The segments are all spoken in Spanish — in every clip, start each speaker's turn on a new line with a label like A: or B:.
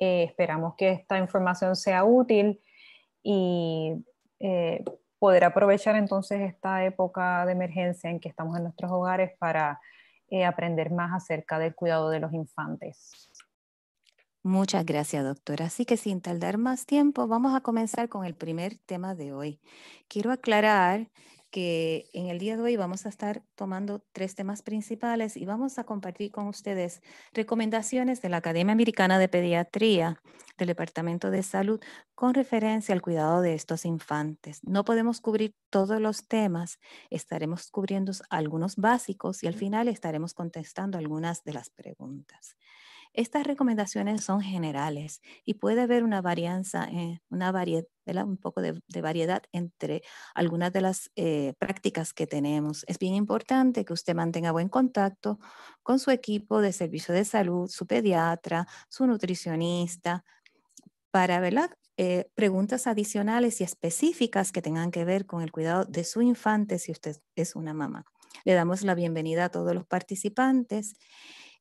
A: Eh, esperamos que esta información sea útil y eh, poder aprovechar entonces esta época de emergencia en que estamos en nuestros hogares para eh, aprender más acerca del cuidado de los infantes.
B: Muchas gracias, doctora. Así que sin tardar más tiempo, vamos a comenzar con el primer tema de hoy. Quiero aclarar que en el día de hoy vamos a estar tomando tres temas principales y vamos a compartir con ustedes recomendaciones de la Academia Americana de Pediatría del Departamento de Salud con referencia al cuidado de estos infantes. No podemos cubrir todos los temas, estaremos cubriendo algunos básicos y al final estaremos contestando algunas de las preguntas. Estas recomendaciones son generales y puede haber una varianza, eh, una variedad, un poco de, variedad entre algunas de las eh, prácticas que tenemos. Es bien importante que usted mantenga buen contacto con su equipo de servicio de salud, su pediatra, su nutricionista, para ver eh, preguntas adicionales y específicas que tengan que ver con el cuidado de su infante si usted es una mamá. Le damos la bienvenida a todos los participantes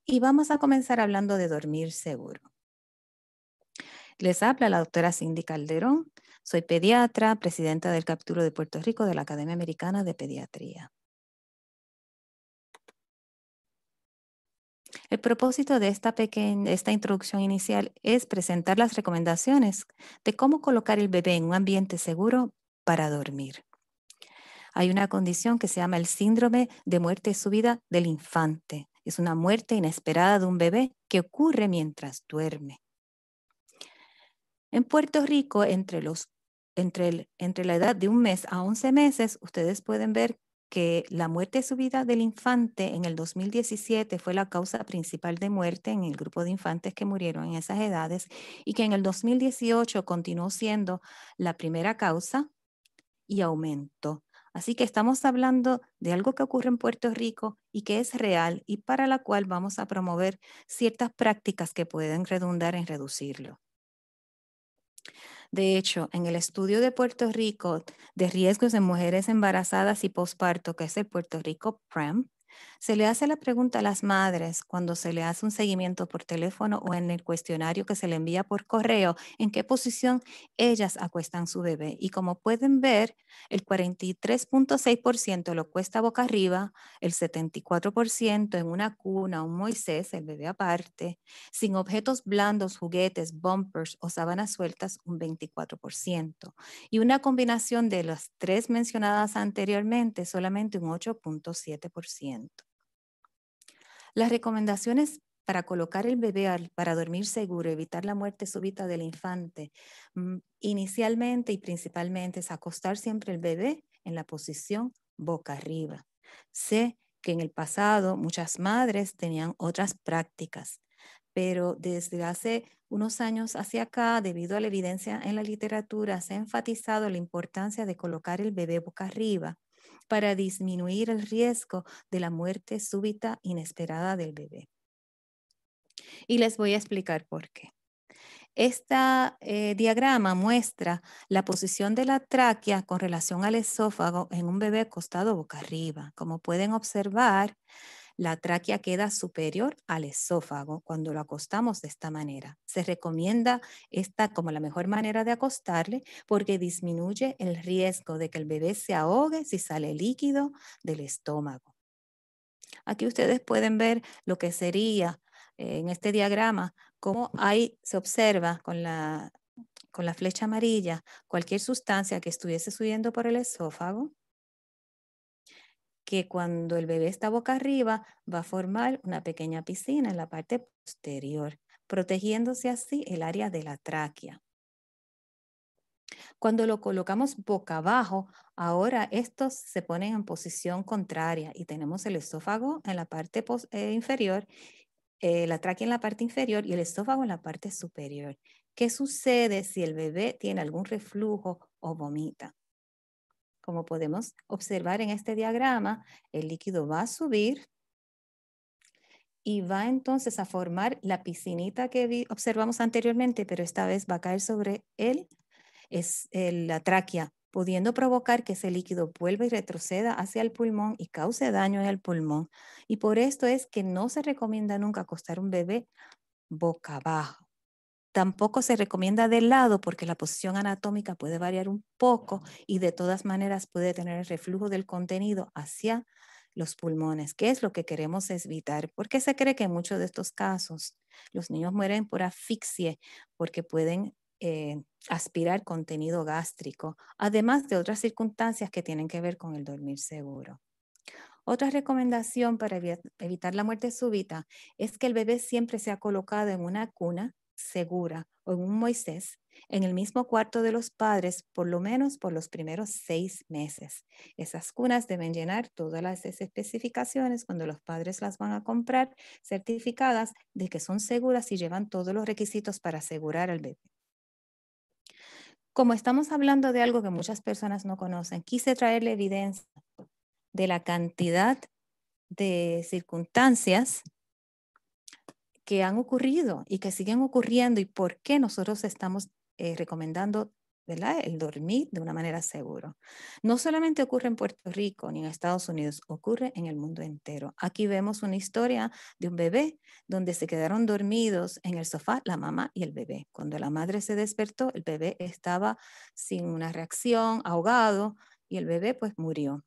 B: y vamos a comenzar hablando de dormir seguro. Les habla la doctora Cindy Calderón. Soy pediatra, presidenta del Capítulo de Puerto Rico de la Academia Americana de Pediatría. El propósito de esta, introducción inicial es presentar las recomendaciones de cómo colocar el bebé en un ambiente seguro para dormir. Hay una condición que se llama el síndrome de muerte subida del infante, es una muerte inesperada de un bebé que ocurre mientras duerme. En Puerto Rico, entre, la edad de un mes a 11 meses, ustedes pueden ver que la muerte subida del infante en el 2017 fue la causa principal de muerte en el grupo de infantes que murieron en esas edades y que en el 2018 continuó siendo la primera causa y aumentó. Así que estamos hablando de algo que ocurre en Puerto Rico y que es real y para la cual vamos a promover ciertas prácticas que pueden redundar en reducirlo. De hecho, en el estudio de Puerto Rico de riesgos en mujeres embarazadas y posparto, que es el Puerto Rico PREM, se le hace la pregunta a las madres cuando se le hace un seguimiento por teléfono o en el cuestionario que se le envía por correo en qué posición ellas acuestan su bebé. Y como pueden ver, el 43.6% lo cuesta boca arriba, el 74% en una cuna, un Moisés, el bebé aparte, sin objetos blandos, juguetes, bumpers o sábanas sueltas, un 24%. Y una combinación de las tres mencionadas anteriormente, solamente un 8.7%. Las recomendaciones para colocar el bebé para dormir seguro, evitar la muerte súbita del infante, mm, inicialmente y principalmente es acostar siempre el bebé en la posición boca arriba. Sé que en el pasado muchas madres tenían otras prácticas, pero desde hace unos años hacia acá, debido a la evidencia en la literatura, se ha enfatizado la importancia de colocar el bebé boca arriba para disminuir el riesgo de la muerte súbita inesperada del bebé. Y les voy a explicar por qué. Este diagrama muestra la posición de la tráquea con relación al esófago en un bebé acostado boca arriba. Como pueden observar, la tráquea queda superior al esófago cuando lo acostamos de esta manera. Se recomienda esta como la mejor manera de acostarle porque disminuye el riesgo de que el bebé se ahogue si sale líquido del estómago. Aquí ustedes pueden ver lo que sería eh, en este diagrama, cómo ahí se observa con la, con la flecha amarilla cualquier sustancia que estuviese subiendo por el esófago que cuando el bebé está boca arriba va a formar una pequeña piscina en la parte posterior, protegiéndose así el área de la tráquea. Cuando lo colocamos boca abajo, ahora estos se ponen en posición contraria y tenemos el esófago en la parte eh, inferior, eh, la tráquea en la parte inferior y el esófago en la parte superior. ¿Qué sucede si el bebé tiene algún reflujo o vomita? Como podemos observar en este diagrama, el líquido va a subir y va entonces a formar la piscinita que observamos anteriormente, pero esta vez va a caer sobre él, es, eh, la tráquea, pudiendo provocar que ese líquido vuelva y retroceda hacia el pulmón y cause daño en el pulmón. Y por esto es que no se recomienda nunca acostar un bebé boca abajo. Tampoco se recomienda de lado porque la posición anatómica puede variar un poco y de todas maneras puede tener el reflujo del contenido hacia los pulmones, que es lo que queremos evitar, porque se cree que en muchos de estos casos los niños mueren por asfixie porque pueden eh, aspirar contenido gástrico, además de otras circunstancias que tienen que ver con el dormir seguro. Otra recomendación para evitar la muerte súbita es que el bebé siempre sea colocado en una cuna segura o en un Moisés en el mismo cuarto de los padres, por lo menos por los primeros seis meses. Esas cunas deben llenar todas las especificaciones cuando los padres las van a comprar, certificadas de que son seguras y llevan todos los requisitos para asegurar al bebé. Como estamos hablando de algo que muchas personas no conocen, quise traerle evidencia de la cantidad de circunstancias que han ocurrido y que siguen ocurriendo y por qué nosotros estamos eh, recomendando el dormir de una manera segura. No solamente ocurre en Puerto Rico ni en Estados Unidos, ocurre en el mundo entero. Aquí vemos una historia de un bebé donde se quedaron dormidos en el sofá la mamá y el bebé. Cuando la madre se despertó, el bebé estaba sin una reacción, ahogado, y el bebé pues murió.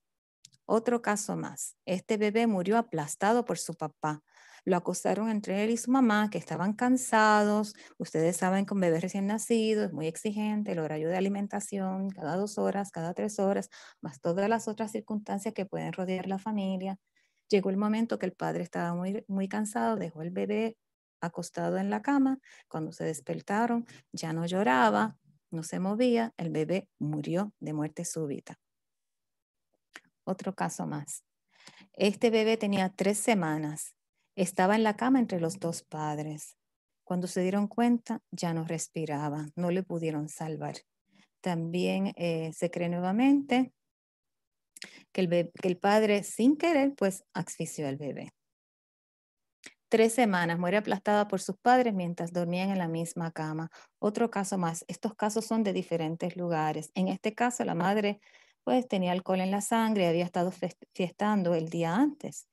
B: Otro caso más, este bebé murió aplastado por su papá lo acostaron entre él y su mamá, que estaban cansados. Ustedes saben con bebés bebé recién nacido es muy exigente, el horario de alimentación cada dos horas, cada tres horas, más todas las otras circunstancias que pueden rodear la familia. Llegó el momento que el padre estaba muy, muy cansado, dejó el bebé acostado en la cama. Cuando se despertaron, ya no lloraba, no se movía, el bebé murió de muerte súbita. Otro caso más. Este bebé tenía tres semanas estaba en la cama entre los dos padres. Cuando se dieron cuenta, ya no respiraba, no le pudieron salvar. También eh, se cree nuevamente que el, que el padre, sin querer, pues asfixió al bebé. Tres semanas, muere aplastada por sus padres mientras dormían en la misma cama. Otro caso más, estos casos son de diferentes lugares. En este caso, la madre pues tenía alcohol en la sangre, había estado fiestando el día antes.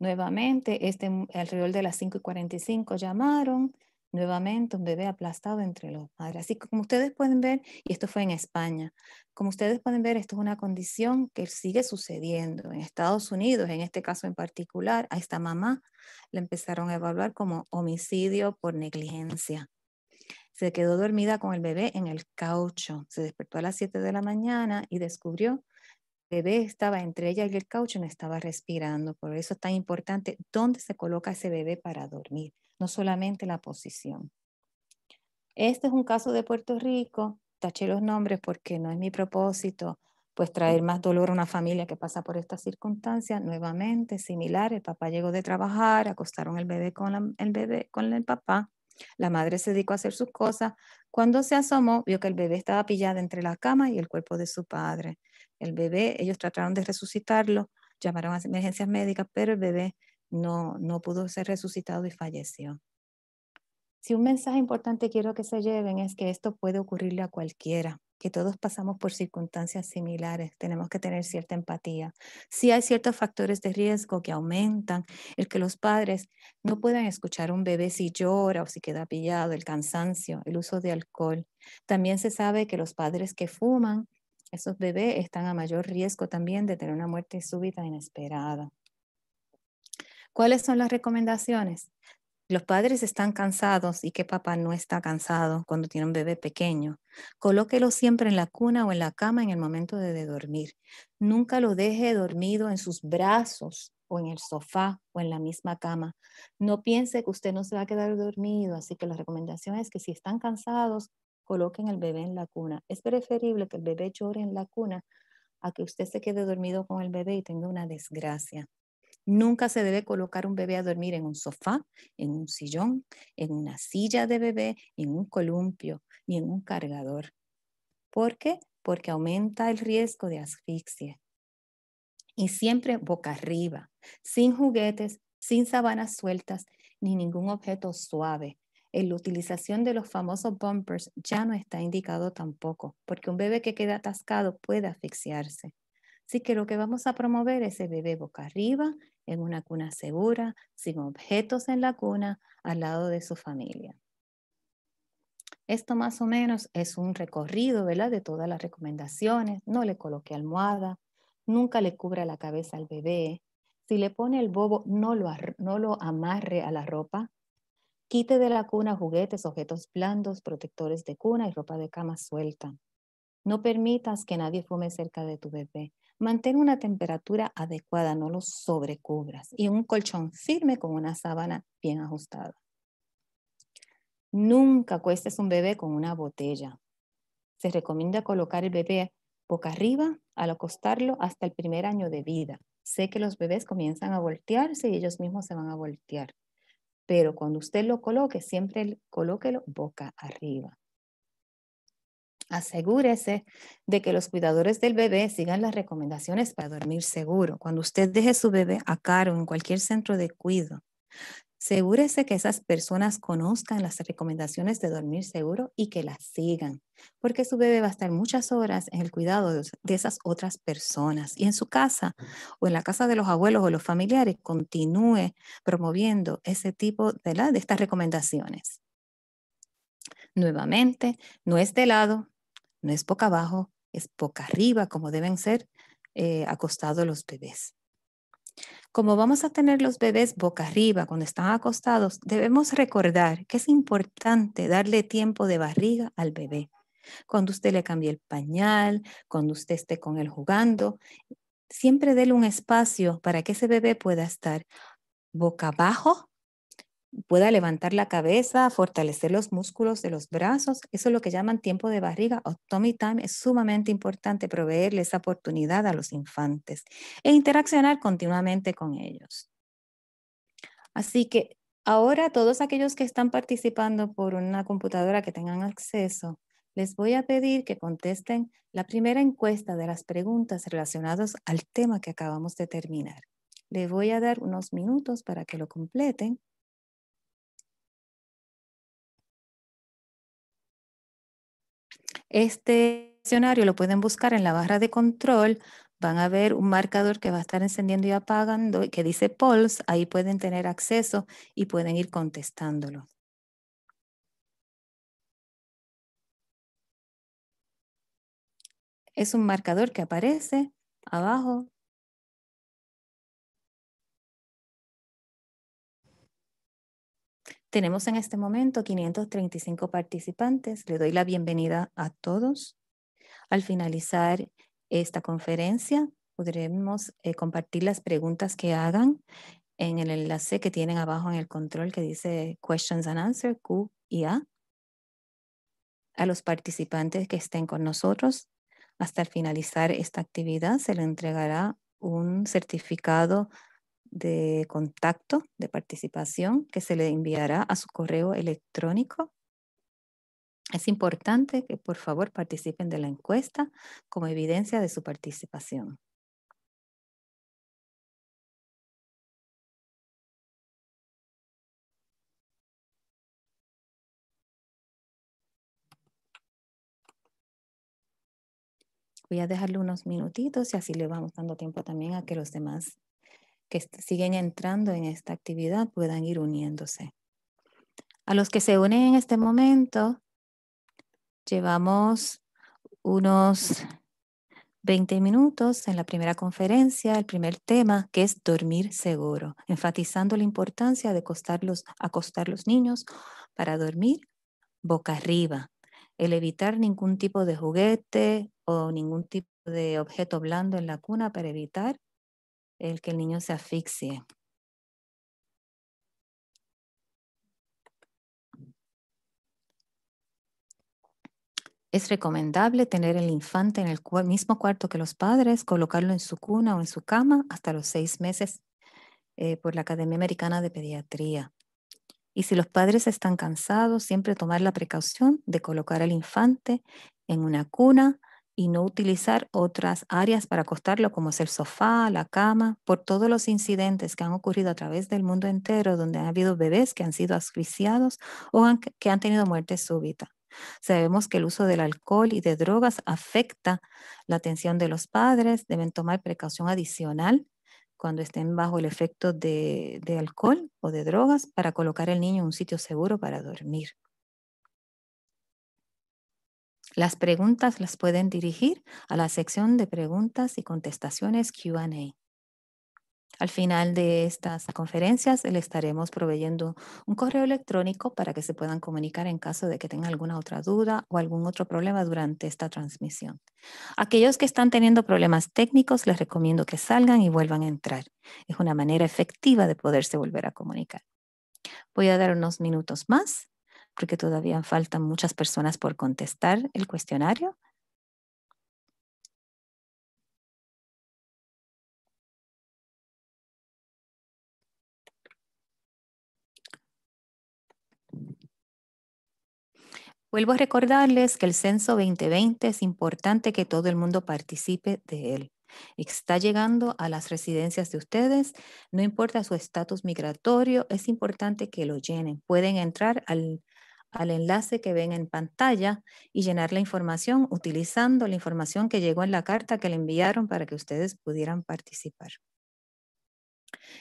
B: Nuevamente, este, mm, alrededor de las 5 y 45 llamaron, nuevamente un bebé aplastado entre los padres. Así como ustedes pueden ver, y esto fue en España, como ustedes pueden ver, esto es una condición que sigue sucediendo. En Estados Unidos, en este caso en particular, a esta mamá le empezaron a evaluar como homicidio por negligencia. Se quedó dormida con el bebé en el caucho. Se despertó a las 7 de la mañana y descubrió el bebé estaba entre ella y el caucho, no estaba respirando. Por eso es tan importante dónde se coloca ese bebé para dormir, no solamente la posición. Este es un caso de Puerto Rico. Taché los nombres porque no es mi propósito, pues mm. traer más dolor a una familia que pasa por estas circunstancia. Nuevamente, similar, el papá llegó de trabajar, acostaron el bebé con, el, bebé, con el papá, la madre se dedicó a hacer sus cosas. Cuando se asomó, vio que el bebé estaba pillado entre la cama y el cuerpo de su padre. El bebé, ellos trataron de resucitarlo, llamaron a emergencias médicas, pero el bebé no, no pudo ser resucitado y falleció. Si un mensaje importante quiero que se lleven es que esto puede ocurrirle a cualquiera, que todos pasamos por circunstancias similares, tenemos que tener cierta empatía. Si hay ciertos factores de riesgo que aumentan el que los padres no puedan escuchar a un bebé si llora o si queda pillado, el cansancio, el uso de alcohol. También se sabe que los padres que fuman esos bebés están a mayor riesgo también de tener una muerte súbita inesperada. ¿Cuáles son las recomendaciones? Los padres están cansados y que papá no está cansado cuando tiene un bebé pequeño. Colóquelo siempre en la cuna o en la cama en el momento de, de dormir. Nunca lo deje dormido en sus brazos o en el sofá o en la misma cama. No piense que usted no se va a quedar dormido, así que la recomendación es que si están cansados, coloquen el bebé en la cuna. Es preferible que el bebé llore en la cuna a que usted se quede dormido con el bebé y tenga una desgracia. Nunca se debe colocar un bebé a dormir en un sofá, en un sillón, en una silla de bebé, en un columpio, ni en un cargador. ¿Por qué? Porque aumenta el riesgo de asfixia. Y siempre boca arriba, sin juguetes, sin sabanas sueltas, ni ningún objeto suave, la utilización de los famosos bumpers ya no está indicado tampoco, porque un bebé que queda atascado puede asfixiarse. Así que lo que vamos a promover es el bebé boca arriba, en una cuna segura, sin objetos en la cuna, al lado de su familia. Esto más o menos es un recorrido de todas las recomendaciones. No le coloque almohada, nunca le cubra la cabeza al bebé. Si le pone el bobo, no lo amarre a la ropa, Quite de la cuna juguetes, objetos blandos, protectores de cuna y ropa de cama suelta. No permitas que nadie fume cerca de tu bebé. Mantén una temperatura adecuada, no lo sobrecubras. Y un colchón firme con una sábana bien ajustada. Nunca cuestes un bebé con una botella. Se recomienda colocar el bebé boca arriba al acostarlo hasta el primer año de vida. Sé que los bebés comienzan a voltearse y ellos mismos se van a voltear pero cuando usted lo coloque, siempre colóquelo boca arriba. Asegúrese de que los cuidadores del bebé sigan las recomendaciones para dormir seguro. Cuando usted deje su bebé a cargo en cualquier centro de cuidado, Segúrese que esas personas conozcan las recomendaciones de dormir seguro y que las sigan, porque su bebé va a estar muchas horas en el cuidado de esas otras personas y en su casa o en la casa de los abuelos o los familiares continúe promoviendo ese tipo de, de estas recomendaciones. Nuevamente, no es de lado, no es poco abajo, es boca arriba como deben ser eh, acostados los bebés. Como vamos a tener los bebés boca arriba cuando están acostados, debemos recordar que es importante darle tiempo de barriga al bebé. Cuando usted le cambie el pañal, cuando usted esté con él jugando, siempre déle un espacio para que ese bebé pueda estar boca abajo pueda levantar la cabeza, fortalecer los músculos de los brazos. Eso es lo que llaman tiempo de barriga o tummy time. Es sumamente importante proveerle esa oportunidad a los infantes e interaccionar continuamente con ellos. Así que ahora todos aquellos que están participando por una computadora que tengan acceso, les voy a pedir que contesten la primera encuesta de las preguntas relacionadas al tema que acabamos de terminar. Les voy a dar unos minutos para que lo completen Este escenario lo pueden buscar en la barra de control, van a ver un marcador que va a estar encendiendo y apagando que dice Pulse, ahí pueden tener acceso y pueden ir contestándolo.
A: Es un marcador que aparece abajo
B: Tenemos en este momento 535 participantes. Le doy la bienvenida a todos. Al finalizar esta conferencia, podremos eh, compartir las preguntas que hagan en el enlace que tienen abajo en el control que dice Questions and Answers, Q y A, a los participantes que estén con nosotros. Hasta el finalizar esta actividad se le entregará un certificado de contacto, de participación, que se le enviará a su correo electrónico. Es importante que por favor participen de la encuesta como evidencia de su participación. Voy a dejarle unos minutitos y así le vamos dando tiempo también a que los demás que siguen entrando en esta actividad puedan ir uniéndose. A los que se unen en este momento, llevamos unos 20 minutos en la primera conferencia, el primer tema, que es dormir seguro, enfatizando la importancia de acostar los, acostar los niños para dormir boca arriba, el evitar ningún tipo de juguete o ningún tipo de objeto blando en la cuna para evitar el que el niño se asfixie. Es recomendable tener el infante en el mismo cuarto que los padres, colocarlo en su cuna o en su cama hasta los seis meses eh, por la Academia Americana de Pediatría. Y si los padres están cansados, siempre tomar la precaución de colocar al infante en una cuna y no utilizar otras áreas para acostarlo, como es el sofá, la cama, por todos los incidentes que han ocurrido a través del mundo entero, donde ha habido bebés que han sido asfixiados o que han tenido muerte súbita. Sabemos que el uso del alcohol y de drogas afecta la atención de los padres, deben tomar precaución adicional cuando estén bajo el efecto de, de alcohol o de drogas para colocar al niño en un sitio seguro para dormir. Las preguntas las pueden dirigir a la sección de preguntas y contestaciones QA. Al final de estas conferencias le estaremos proveyendo un correo electrónico para que se puedan comunicar en caso de que tengan alguna otra duda o algún otro problema durante esta transmisión. Aquellos que están teniendo problemas técnicos les recomiendo que salgan y vuelvan a entrar. Es una manera efectiva de poderse volver a comunicar. Voy a dar unos minutos más porque todavía faltan muchas personas por contestar el cuestionario. Vuelvo a recordarles que el censo 2020 es importante que todo el mundo participe de él. Está llegando a las residencias de ustedes, no importa su estatus migratorio, es importante que lo llenen. Pueden entrar al al enlace que ven en pantalla y llenar la información utilizando la información que llegó en la carta que le enviaron para que ustedes pudieran participar.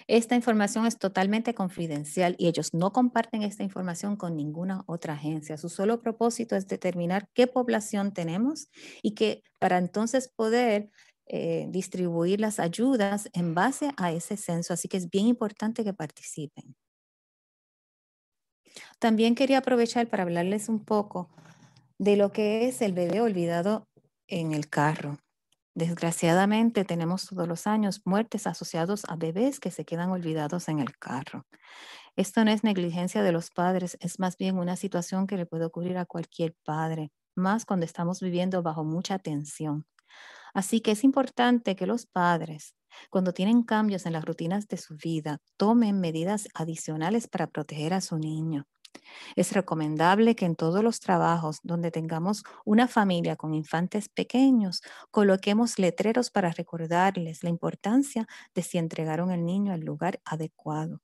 B: Esta información es totalmente confidencial y ellos no comparten esta información con ninguna otra agencia. Su solo propósito es determinar qué población tenemos y que para entonces poder eh, distribuir las ayudas en base a ese censo. Así que es bien importante que participen. También quería aprovechar para hablarles un poco de lo que es el bebé olvidado en el carro. Desgraciadamente tenemos todos los años muertes asociados a bebés que se quedan olvidados en el carro. Esto no es negligencia de los padres, es más bien una situación que le puede ocurrir a cualquier padre, más cuando estamos viviendo bajo mucha tensión. Así que es importante que los padres cuando tienen cambios en las rutinas de su vida, tomen medidas adicionales para proteger a su niño. Es recomendable que en todos los trabajos donde tengamos una familia con infantes pequeños, coloquemos letreros para recordarles la importancia de si entregaron el niño al lugar adecuado.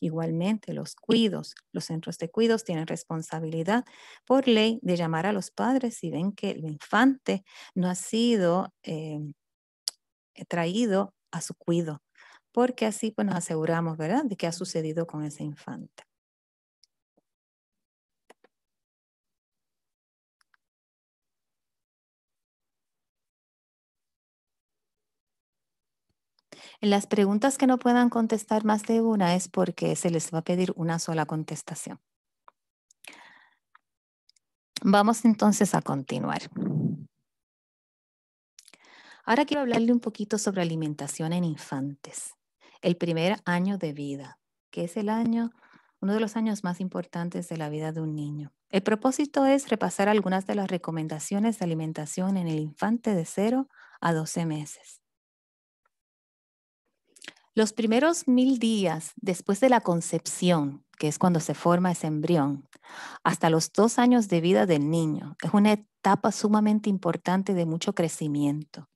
B: Igualmente, los cuidos, los centros de cuidos tienen responsabilidad por ley de llamar a los padres si ven que el infante no ha sido eh, traído a su cuido, porque así pues, nos aseguramos, ¿verdad?, de qué ha sucedido con ese infante En las preguntas que no puedan contestar más de una es porque se les va a pedir una sola contestación. Vamos entonces a continuar. Ahora quiero hablarle un poquito sobre alimentación en infantes, el primer año de vida, que es el año, uno de los años más importantes de la vida de un niño. El propósito es repasar algunas de las recomendaciones de alimentación en el infante de 0 a 12 meses. Los primeros mil días después de la concepción, que es cuando se forma ese embrión, hasta los dos años de vida del niño. Es una etapa sumamente importante de mucho crecimiento.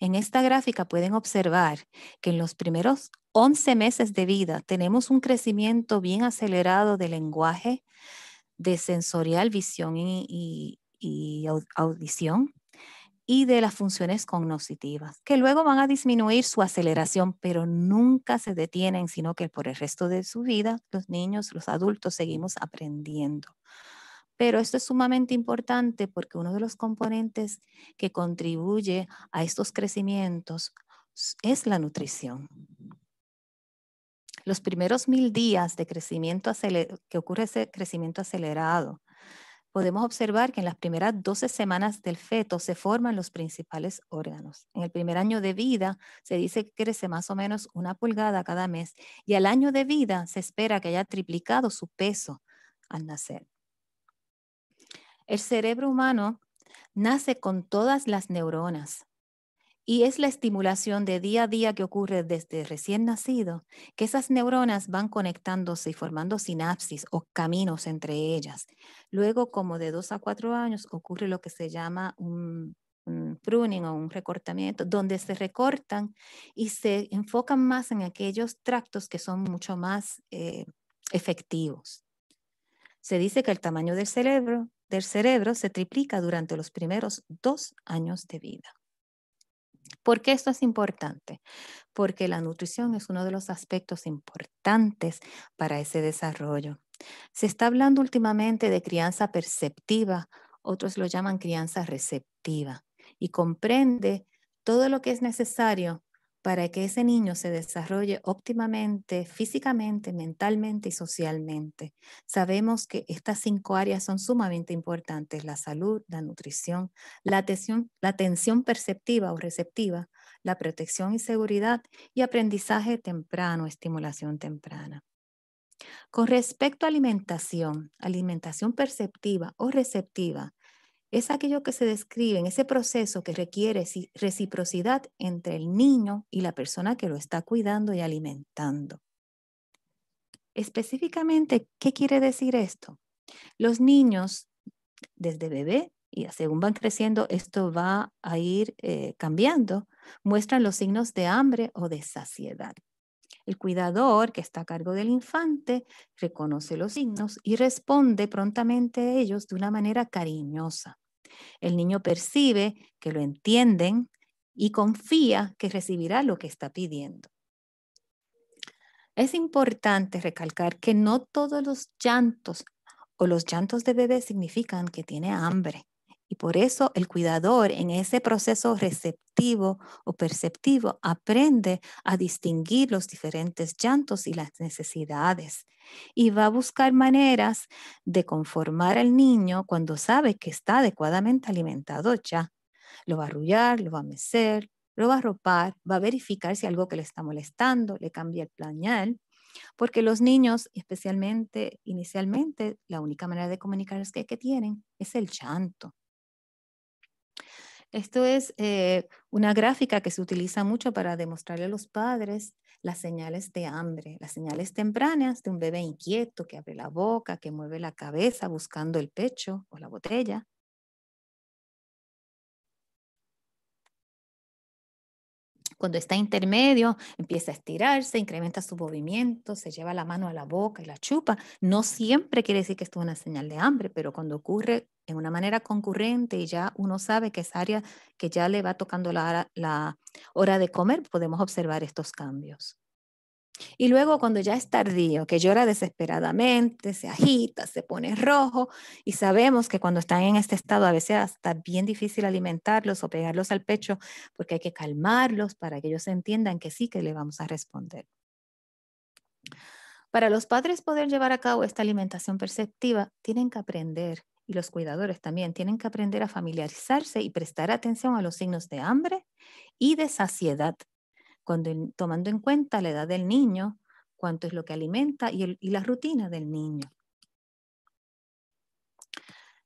B: En esta gráfica pueden observar que en los primeros 11 meses de vida tenemos un crecimiento bien acelerado de lenguaje, de sensorial, visión y audición y de las funciones cognitivas, que luego van a disminuir su aceleración, pero nunca se detienen, sino que por el resto de su vida los niños, los adultos seguimos aprendiendo. Pero esto es sumamente importante porque uno de los componentes que contribuye a estos crecimientos es la nutrición. Los primeros mil días de crecimiento que ocurre ese crecimiento acelerado podemos observar que en las primeras 12 semanas del feto se forman los principales órganos. En el primer año de vida se dice que crece más o menos una pulgada cada mes y al año de vida se espera que haya triplicado su peso al nacer. El cerebro humano nace con todas las neuronas, y es la estimulación de día a día que ocurre desde recién nacido, que esas neuronas van conectándose y formando sinapsis o caminos entre ellas. Luego, como de dos a cuatro años, ocurre lo que se llama un, pruning o un recortamiento, donde se recortan y se enfocan más en aquellos tractos que son mucho más eh, efectivos. Se dice que el tamaño del cerebro, del cerebro se triplica durante los primeros dos años de vida. ¿Por qué esto es importante? Porque la nutrición es uno de los aspectos importantes para ese desarrollo. Se está hablando últimamente de crianza perceptiva, otros lo llaman crianza receptiva, y comprende todo lo que es necesario para que ese niño se desarrolle óptimamente, físicamente, mentalmente y socialmente. Sabemos que estas cinco áreas son sumamente importantes, la salud, la nutrición, la atención, perceptiva o receptiva, la protección y seguridad y aprendizaje temprano, estimulación temprana. Con respecto a alimentación, alimentación perceptiva o receptiva, es aquello que se describe en ese proceso que requiere reciprocidad entre el niño y la persona que lo está cuidando y alimentando. Específicamente, ¿qué quiere decir esto? Los niños desde bebé, y según van creciendo, esto va a ir eh, cambiando, muestran los signos de hambre o de saciedad. El cuidador que está a cargo del infante reconoce los signos y responde prontamente a ellos de una manera cariñosa. El niño percibe que lo entienden y confía que recibirá lo que está pidiendo. Es importante recalcar que no todos los llantos o los llantos de bebé significan que tiene hambre. Y por eso el cuidador en ese proceso receptivo o perceptivo aprende a distinguir los diferentes llantos y las necesidades. Y va a buscar maneras de conformar al niño cuando sabe que está adecuadamente alimentado ya. Lo va a arrullar, lo va a mecer, lo va a ropar, va a verificar si algo que le está molestando, le cambia el plañal porque los niños, especialmente inicialmente, la única manera de es que, que tienen es el llanto. Esto es eh, una gráfica que se utiliza mucho para demostrarle a los padres las señales de hambre, las señales tempranas de un bebé inquieto que abre la boca, que mueve la cabeza buscando el pecho o la botella, Cuando está intermedio, empieza a estirarse, incrementa su movimiento, se lleva la mano a la boca y la chupa. No siempre quiere decir que esto es una señal de hambre, pero cuando ocurre en una manera concurrente y ya uno sabe que es área que ya le va tocando la, la hora de comer, podemos observar estos cambios. Y luego cuando ya es tardío, que llora desesperadamente, se agita, se pone rojo y sabemos que cuando están en este estado a veces hasta bien difícil alimentarlos o pegarlos al pecho porque hay que calmarlos para que ellos entiendan que sí que le vamos a responder. Para los padres poder llevar a cabo esta alimentación perceptiva, tienen que aprender, y los cuidadores también, tienen que aprender a familiarizarse y prestar atención a los signos de hambre y de saciedad cuando, tomando en cuenta la edad del niño, cuánto es lo que alimenta y, y la rutina del niño.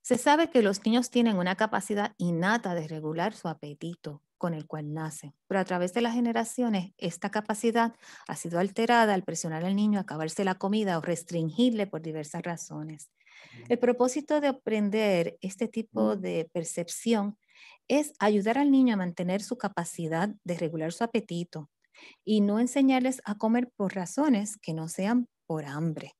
B: Se sabe que los niños tienen una capacidad innata de regular su apetito con el cual nacen, pero a través de las generaciones esta capacidad ha sido alterada al presionar al niño a acabarse la comida o restringirle por diversas razones. El propósito de aprender este tipo de percepción es ayudar al niño a mantener su capacidad de regular su apetito y no enseñarles a comer por razones que no sean por hambre.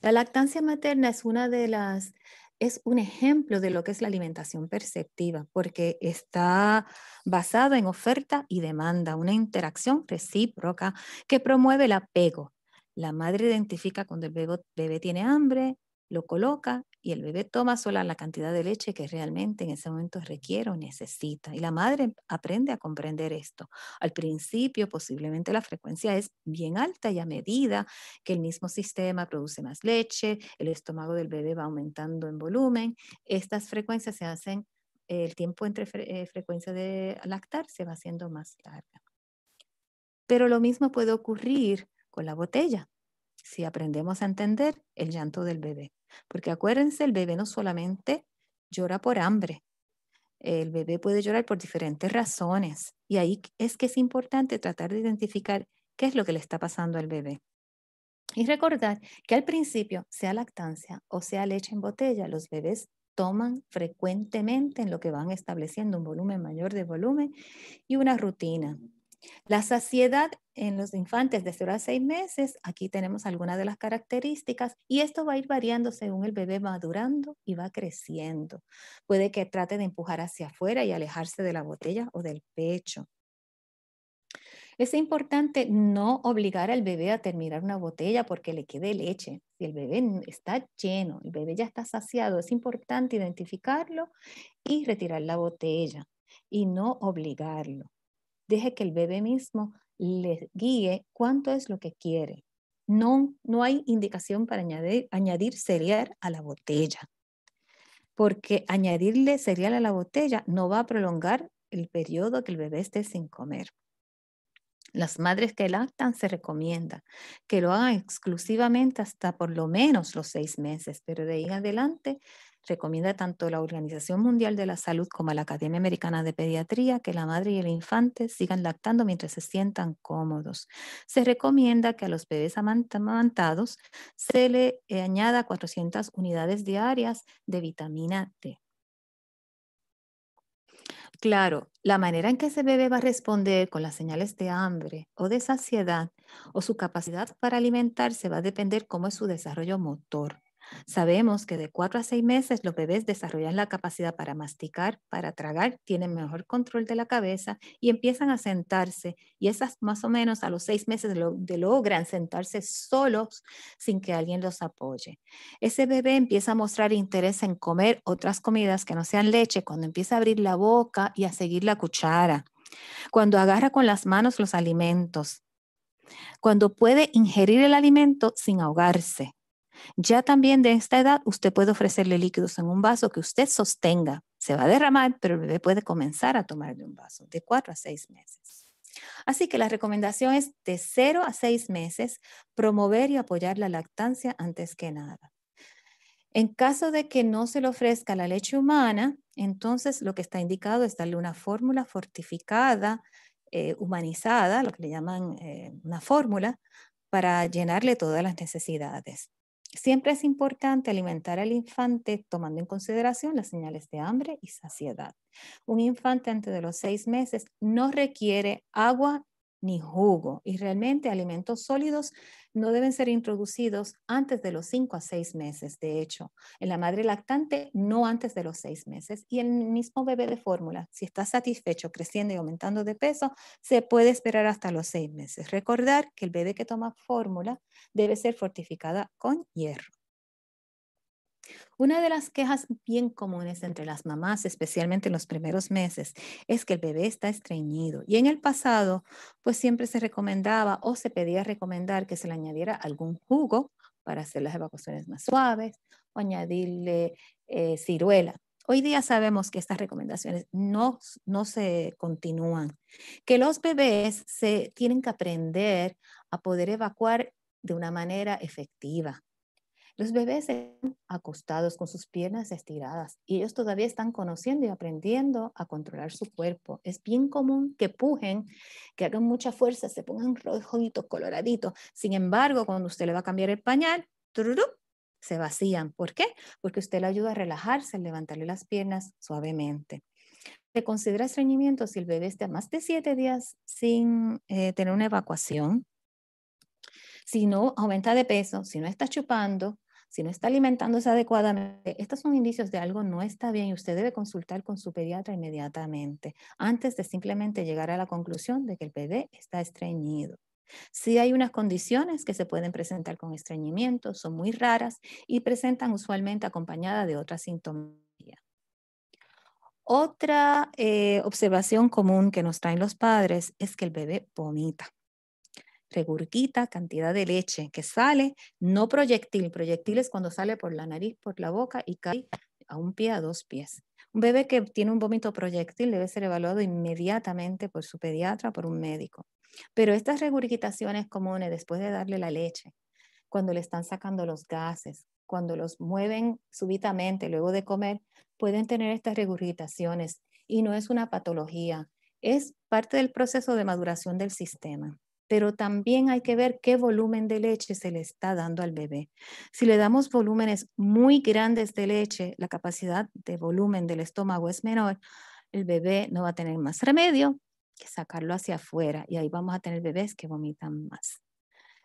B: La lactancia materna es una de las es un ejemplo de lo que es la alimentación perceptiva, porque está basada en oferta y demanda, una interacción recíproca que promueve el apego. La madre identifica cuando el bebé tiene hambre lo coloca y el bebé toma sola la cantidad de leche que realmente en ese momento requiere o necesita. Y la madre aprende a comprender esto. Al principio posiblemente la frecuencia es bien alta y a medida que el mismo sistema produce más leche, el estómago del bebé va aumentando en volumen, estas frecuencias se hacen, el tiempo entre eh, frecuencia de lactar se va haciendo más larga. Pero lo mismo puede ocurrir con la botella si aprendemos a entender el llanto del bebé. Porque acuérdense, el bebé no solamente llora por hambre, el bebé puede llorar por diferentes razones y ahí es que es importante tratar de identificar qué es lo que le está pasando al bebé. Y recordar que al principio, sea lactancia o sea leche en botella, los bebés toman frecuentemente en lo que van estableciendo un volumen mayor de volumen y una rutina. La saciedad en los infantes de 0 a 6 meses, aquí tenemos algunas de las características y esto va a ir variando según el bebé madurando y va creciendo. Puede que trate de empujar hacia afuera y alejarse de la botella o del pecho. Es importante no obligar al bebé a terminar una botella porque le quede leche. Si el bebé está lleno, el bebé ya está saciado, es importante identificarlo y retirar la botella y no obligarlo. Deje que el bebé mismo le guíe cuánto es lo que quiere. No, no hay indicación para añadir, añadir cereal a la botella, porque añadirle cereal a la botella no va a prolongar el periodo que el bebé esté sin comer. Las madres que lactan se recomienda que lo hagan exclusivamente hasta por lo menos los seis meses, pero de ahí adelante recomienda tanto la Organización Mundial de la Salud como la Academia Americana de Pediatría que la madre y el infante sigan lactando mientras se sientan cómodos. Se recomienda que a los bebés amamantados se le eh, añada 400 unidades diarias de vitamina D. Claro, la manera en que ese bebé va a responder con las señales de hambre o de saciedad o su capacidad para alimentarse va a depender cómo es su desarrollo motor. Sabemos que de 4 a 6 meses los bebés desarrollan la capacidad para masticar, para tragar, tienen mejor control de la cabeza y empiezan a sentarse. Y esas más o menos a los seis meses logran sentarse solos sin que alguien los apoye. Ese bebé empieza a mostrar interés en comer otras comidas que no sean leche cuando empieza a abrir la boca y a seguir la cuchara. Cuando agarra con las manos los alimentos, cuando puede ingerir el alimento sin ahogarse, ya también de esta edad, usted puede ofrecerle líquidos en un vaso que usted sostenga. Se va a derramar, pero el bebé puede comenzar a tomar de un vaso de cuatro a 6 meses. Así que la recomendación es de 0 a 6 meses promover y apoyar la lactancia antes que nada. En caso de que no se le ofrezca la leche humana, entonces lo que está indicado es darle una fórmula fortificada, eh, humanizada, lo que le llaman eh, una fórmula, para llenarle todas las necesidades. Siempre es importante alimentar al infante tomando en consideración las señales de hambre y saciedad. Un infante antes de los seis meses no requiere agua ni jugo y realmente alimentos sólidos no deben ser introducidos antes de los 5 a 6 meses, de hecho, en la madre lactante no antes de los 6 meses y el mismo bebé de fórmula, si está satisfecho creciendo y aumentando de peso, se puede esperar hasta los 6 meses. Recordar que el bebé que toma fórmula debe ser fortificada con hierro. Una de las quejas bien comunes entre las mamás, especialmente en los primeros meses, es que el bebé está estreñido. Y en el pasado, pues siempre se recomendaba o se pedía recomendar que se le añadiera algún jugo para hacer las evacuaciones más suaves o añadirle eh, ciruela. Hoy día sabemos que estas recomendaciones no, no se continúan, que los bebés se tienen que aprender a poder evacuar de una manera efectiva, los bebés están acostados con sus piernas estiradas y ellos todavía están conociendo y aprendiendo a controlar su cuerpo. Es bien común que pujen, que hagan mucha fuerza, se pongan rojitos, coloraditos. Sin embargo, cuando usted le va a cambiar el pañal, se vacían. ¿Por qué? Porque usted le ayuda a relajarse, levantarle las piernas suavemente. Se considera estreñimiento si el bebé está más de siete días sin eh, tener una evacuación, si no aumenta de peso, si no está chupando, si no está alimentándose adecuadamente, estos son indicios de algo no está bien y usted debe consultar con su pediatra inmediatamente antes de simplemente llegar a la conclusión de que el bebé está estreñido. Si hay unas condiciones que se pueden presentar con estreñimiento, son muy raras y presentan usualmente acompañada de otra sintomía. Otra eh, observación común que nos traen los padres es que el bebé vomita regurgita cantidad de leche que sale, no proyectil, proyectil es cuando sale por la nariz, por la boca y cae a un pie, a dos pies. Un bebé que tiene un vómito proyectil debe ser evaluado inmediatamente por su pediatra, por un médico. Pero estas regurgitaciones comunes después de darle la leche, cuando le están sacando los gases, cuando los mueven súbitamente luego de comer, pueden tener estas regurgitaciones y no es una patología, es parte del proceso de maduración del sistema pero también hay que ver qué volumen de leche se le está dando al bebé. Si le damos volúmenes muy grandes de leche, la capacidad de volumen del estómago es menor, el bebé no va a tener más remedio que sacarlo hacia afuera y ahí vamos a tener bebés que vomitan más.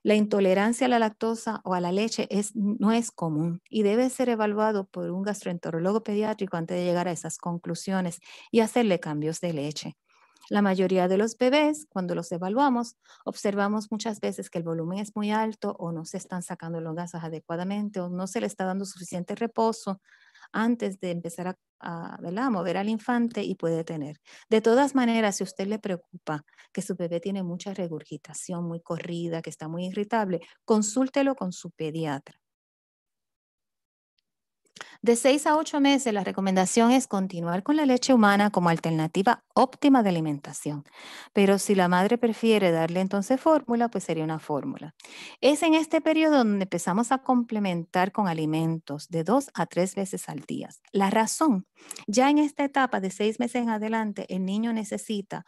B: La intolerancia a la lactosa o a la leche no es común y debe ser evaluado por un gastroenterólogo pediátrico antes de llegar a esas conclusiones y hacerle cambios de leche. La mayoría de los bebés, cuando los evaluamos, observamos muchas veces que el volumen es muy alto o no se están sacando los gases adecuadamente o no se le está dando suficiente reposo antes de empezar a, mover al infante y puede tener. De todas maneras, si usted le preocupa que su bebé tiene mucha regurgitación, muy corrida, que está muy irritable, consúltelo con su pediatra. De seis a ocho meses, la recomendación es continuar con la leche humana como alternativa óptima de alimentación. Pero si la madre prefiere darle entonces fórmula, pues sería una fórmula. Es en este periodo donde empezamos a complementar con alimentos de dos a tres veces al día. La razón, ya en esta etapa de seis meses en adelante, el niño necesita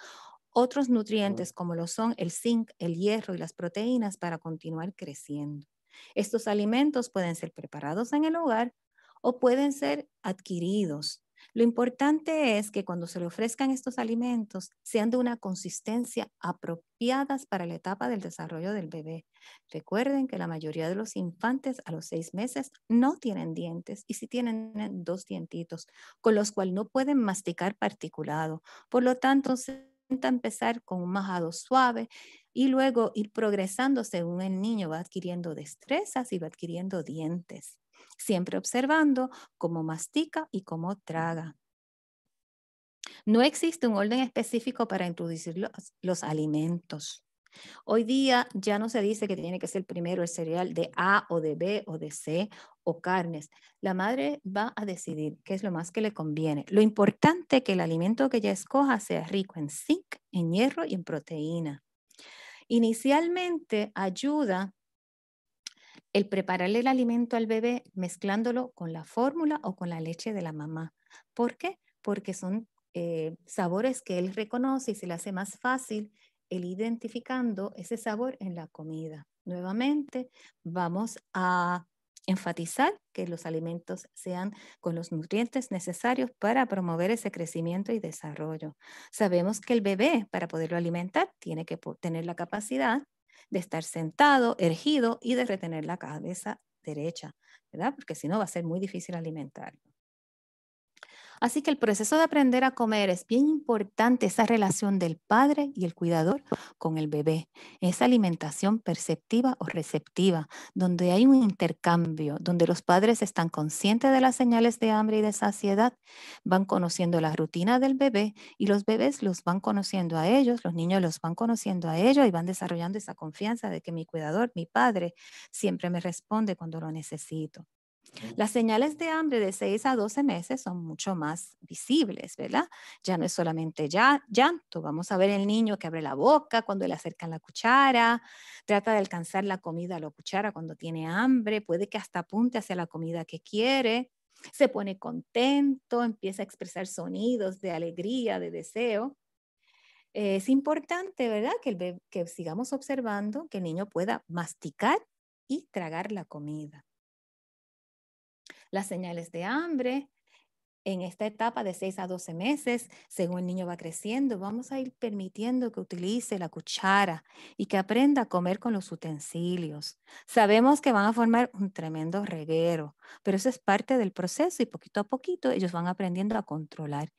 B: otros nutrientes como lo son el zinc, el hierro y las proteínas para continuar creciendo. Estos alimentos pueden ser preparados en el hogar o pueden ser adquiridos. Lo importante es que cuando se le ofrezcan estos alimentos sean de una consistencia apropiadas para la etapa del desarrollo del bebé. Recuerden que la mayoría de los infantes a los seis meses no tienen dientes y si tienen dos dientitos, con los cuales no pueden masticar particulado. Por lo tanto, se intenta empezar con un majado suave y luego ir progresando según el niño va adquiriendo destrezas y va adquiriendo dientes siempre observando cómo mastica y cómo traga. No existe un orden específico para introducir los, alimentos. Hoy día ya no se dice que tiene que ser primero el cereal de A o de B o de C o carnes. La madre va a decidir qué es lo más que le conviene. Lo importante es que el alimento que ella escoja sea rico en zinc, en hierro y en proteína. Inicialmente ayuda el prepararle el alimento al bebé mezclándolo con la fórmula o con la leche de la mamá. ¿Por qué? Porque son eh, sabores que él reconoce y se le hace más fácil el identificando ese sabor en la comida. Nuevamente, vamos a enfatizar que los alimentos sean con los nutrientes necesarios para promover ese crecimiento y desarrollo. Sabemos que el bebé, para poderlo alimentar, tiene que tener la capacidad de estar sentado, ergido y de retener la cabeza derecha, ¿verdad? Porque si no va a ser muy difícil alimentar. Así que el proceso de aprender a comer es bien importante, esa relación del padre y el cuidador con el bebé, esa alimentación perceptiva o receptiva, donde hay un intercambio, donde los padres están conscientes de las señales de hambre y de saciedad, van conociendo la rutina del bebé y los bebés los van conociendo a ellos, los niños los van conociendo a ellos y van desarrollando esa confianza de que mi cuidador, mi padre, siempre me responde cuando lo necesito. Las señales de hambre de 6 a 12 meses son mucho más visibles, ¿verdad? Ya no es solamente ya, llanto, vamos a ver el niño que abre la boca cuando le acercan la cuchara, trata de alcanzar la comida a la cuchara cuando tiene hambre, puede que hasta apunte hacia la comida que quiere, se pone contento, empieza a expresar sonidos de alegría, de deseo. Es importante, ¿verdad?, que sigamos observando que el niño pueda masticar y tragar la comida las señales de hambre, en esta etapa de 6 a 12 meses, según el niño va creciendo, vamos a ir permitiendo que utilice la cuchara y que aprenda a comer con los utensilios. Sabemos que van a formar un tremendo reguero, pero eso es parte del proceso y poquito a poquito ellos van aprendiendo a controlar.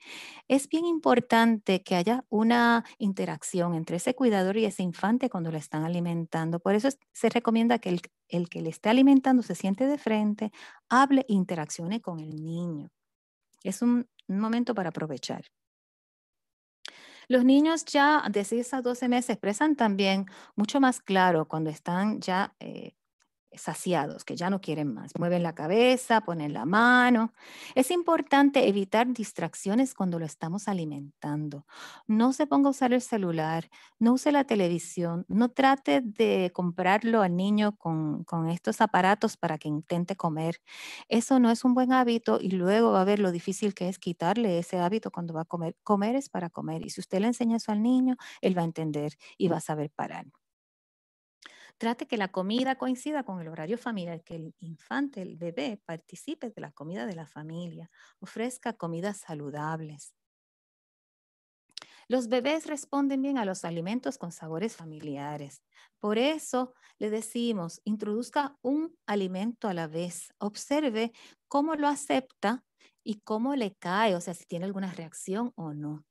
B: Es bien importante que haya una interacción entre ese cuidador y ese infante cuando lo están alimentando. Por eso se recomienda que el, que le esté alimentando se siente de frente, hable, e interaccione con el niño. Es un momento para aprovechar. Los niños ya de 6 a 12 meses expresan también mucho más claro cuando están ya eh, saciados, que ya no quieren más. Mueven la cabeza, ponen la mano. Es importante evitar distracciones cuando lo estamos alimentando. No se ponga a usar el celular, no use la televisión, no trate de comprarlo al niño con, estos aparatos para que intente comer. Eso no es un buen hábito y luego va a ver lo difícil que es quitarle ese hábito cuando va a comer. Comer es para comer y si usted le enseña eso al niño, él va a entender y va a saber parar. Trate que la comida coincida con el horario familiar, que el infante, el bebé, participe de la comida de la familia. Ofrezca comidas saludables. Los bebés responden bien a los alimentos con sabores familiares. Por eso le decimos, introduzca un alimento a la vez. Observe cómo lo acepta y cómo le cae, o sea, si tiene alguna reacción o no.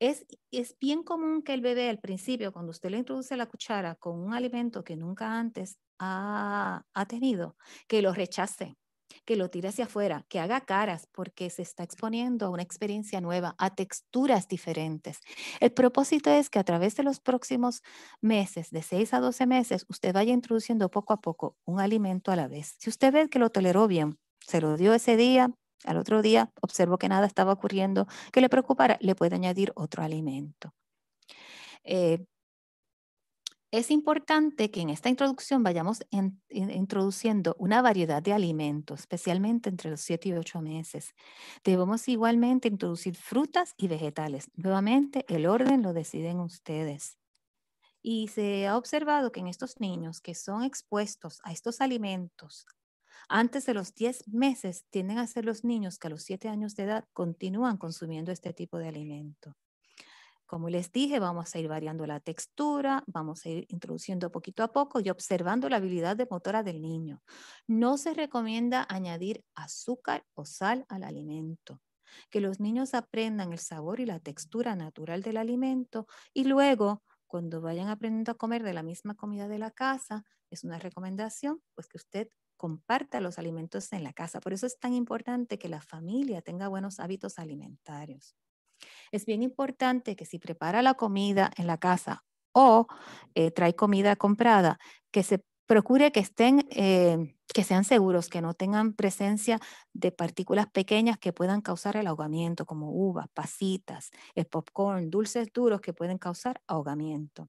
B: Es, bien común que el bebé al principio, cuando usted le introduce la cuchara con un alimento que nunca antes ha, ha tenido, que lo rechace, que lo tire hacia afuera, que haga caras, porque se está exponiendo a una experiencia nueva, a texturas diferentes. El propósito es que a través de los próximos meses, de 6 a 12 meses, usted vaya introduciendo poco a poco un alimento a la vez. Si usted ve que lo toleró bien, se lo dio ese día, al otro día observo que nada estaba ocurriendo que le preocupara, le puede añadir otro alimento. Eh, es importante que en esta introducción vayamos introduciendo una variedad de alimentos, especialmente entre los 7 y 8 meses. Debemos igualmente introducir frutas y vegetales. Nuevamente, el orden lo deciden ustedes. Y se ha observado que en estos niños que son expuestos a estos alimentos antes de los 10 meses tienden a ser los niños que a los 7 años de edad continúan consumiendo este tipo de alimento. Como les dije, vamos a ir variando la textura, vamos a ir introduciendo poquito a poco y observando la habilidad de motora del niño. No se recomienda añadir azúcar o sal al alimento. Que los niños aprendan el sabor y la textura natural del alimento y luego, cuando vayan aprendiendo a comer de la misma comida de la casa, es una recomendación, pues que usted comparta los alimentos en la casa. Por eso es tan importante que la familia tenga buenos hábitos alimentarios. Es bien importante que si prepara la comida en la casa o eh, trae comida comprada, que se procure que estén, eh, que sean seguros, que no tengan presencia de partículas pequeñas que puedan causar el ahogamiento, como uvas, pasitas, popcorn, dulces duros que pueden causar ahogamiento.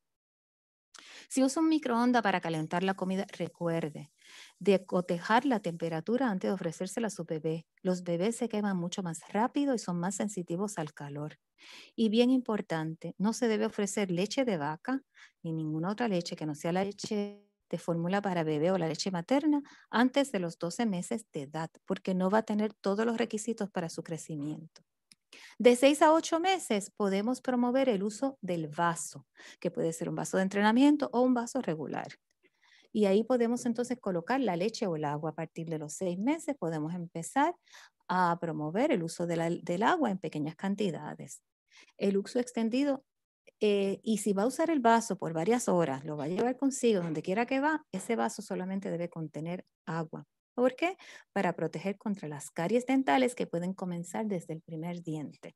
B: Si usa un microondas para calentar la comida, recuerde de cotejar la temperatura antes de ofrecérsela a su bebé. Los bebés se queman mucho más rápido y son más sensitivos al calor. Y bien importante, no se debe ofrecer leche de vaca ni ninguna otra leche que no sea la leche de fórmula para bebé o la leche materna antes de los 12 meses de edad, porque no va a tener todos los requisitos para su crecimiento. De 6 a 8 meses podemos promover el uso del vaso, que puede ser un vaso de entrenamiento o un vaso regular. Y ahí podemos entonces colocar la leche o el agua. A partir de los seis meses podemos empezar a promover el uso del agua en pequeñas cantidades. El uso extendido, eh, y si va a usar el vaso por varias horas, lo va a llevar consigo donde quiera que va, ese vaso solamente debe contener agua. ¿Por qué? Para proteger contra las caries dentales que pueden comenzar desde el primer diente.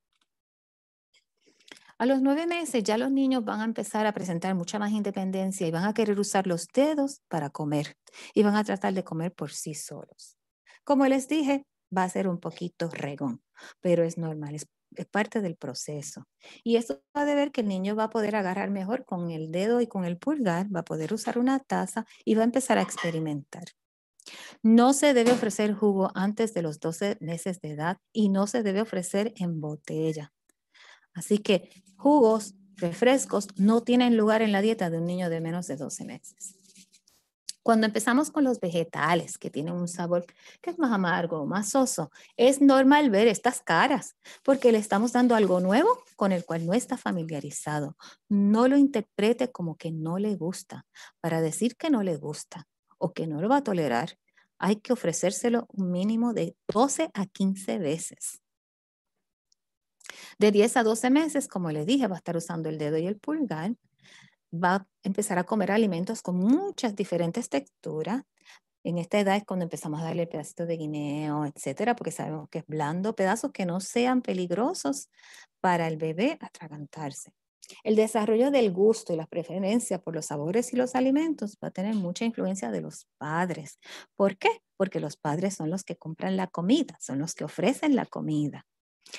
B: A los nueve meses ya los niños van a empezar a presentar mucha más independencia y van a querer usar los dedos para comer y van a tratar de comer por sí solos. Como les dije, va a ser un poquito regón, pero es normal, es, parte del proceso. Y eso va a ver que el niño va a poder agarrar mejor con el dedo y con el pulgar, va a poder usar una taza y va a empezar a experimentar. No se debe ofrecer jugo antes de los 12 meses de edad y no se debe ofrecer en botella. Así que jugos, refrescos no tienen lugar en la dieta de un niño de menos de 12 meses. Cuando empezamos con los vegetales, que tienen un sabor que es más amargo, más soso, es normal ver estas caras, porque le estamos dando algo nuevo con el cual no está familiarizado. No lo interprete como que no le gusta. Para decir que no le gusta o que no lo va a tolerar, hay que ofrecérselo un mínimo de 12 a 15 veces. De 10 a 12 meses, como les dije, va a estar usando el dedo y el pulgar. Va a empezar a comer alimentos con muchas diferentes texturas. En esta edad es cuando empezamos a darle pedacitos de guineo, etcétera, porque sabemos que es blando, pedazos que no sean peligrosos para el bebé atragantarse. El desarrollo del gusto y la preferencia por los sabores y los alimentos va a tener mucha influencia de los padres. ¿Por qué? Porque los padres son los que compran la comida, son los que ofrecen la comida.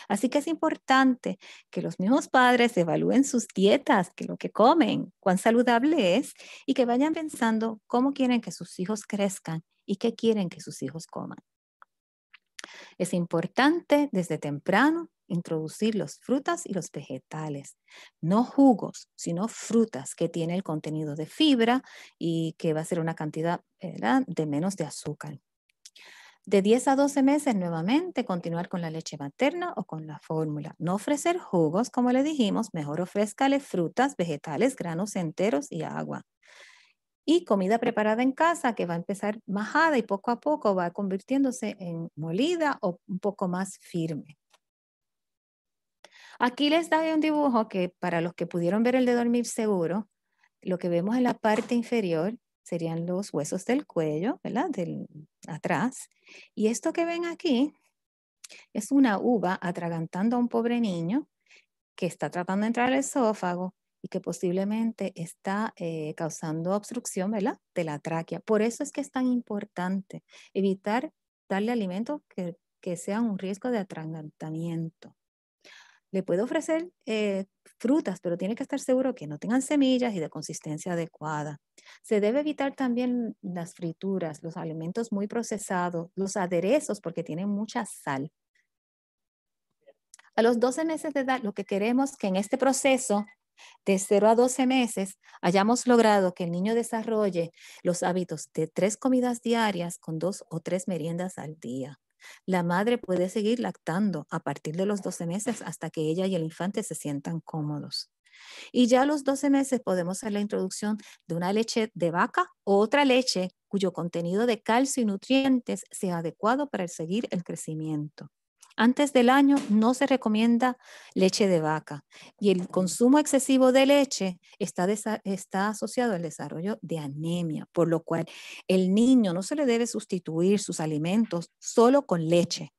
B: Así que es importante que los mismos padres evalúen sus dietas, que lo que comen, cuán saludable es y que vayan pensando cómo quieren que sus hijos crezcan y qué quieren que sus hijos coman. Es importante desde temprano introducir las frutas y los vegetales, no jugos, sino frutas que tienen el contenido de fibra y que va a ser una cantidad eh, de menos de azúcar de 10 a 12 meses nuevamente continuar con la leche materna o con la fórmula. No ofrecer jugos, como le dijimos, mejor ofrézcale frutas, vegetales, granos enteros y agua. Y comida preparada en casa que va a empezar majada y poco a poco va convirtiéndose en molida o un poco más firme. Aquí les doy un dibujo que para los que pudieron ver el de dormir seguro, lo que vemos en la parte inferior serían los huesos del cuello, ¿verdad? Del atrás. Y esto que ven aquí es una uva atragantando a un pobre niño que está tratando de entrar al esófago y que posiblemente está eh, causando obstrucción, ¿verdad? De la tráquea. Por eso es que es tan importante evitar darle alimentos que, sea un riesgo de atragantamiento. Le puedo ofrecer eh, frutas, pero tiene que estar seguro que no tengan semillas y de consistencia adecuada. Se debe evitar también las frituras, los alimentos muy procesados, los aderezos porque tienen mucha sal. A los 12 meses de edad, lo que queremos que en este proceso de 0 a 12 meses hayamos logrado que el niño desarrolle los hábitos de tres comidas diarias con dos o tres meriendas al día. La madre puede seguir lactando a partir de los 12 meses hasta que ella y el infante se sientan cómodos. Y ya a los 12 meses podemos hacer la introducción de una leche de vaca o otra leche cuyo contenido de calcio y nutrientes sea adecuado para seguir el crecimiento. Antes del año no se recomienda leche de vaca y el consumo excesivo de leche está, está, asociado al desarrollo de anemia, por lo cual el niño no se le debe sustituir sus alimentos solo con leche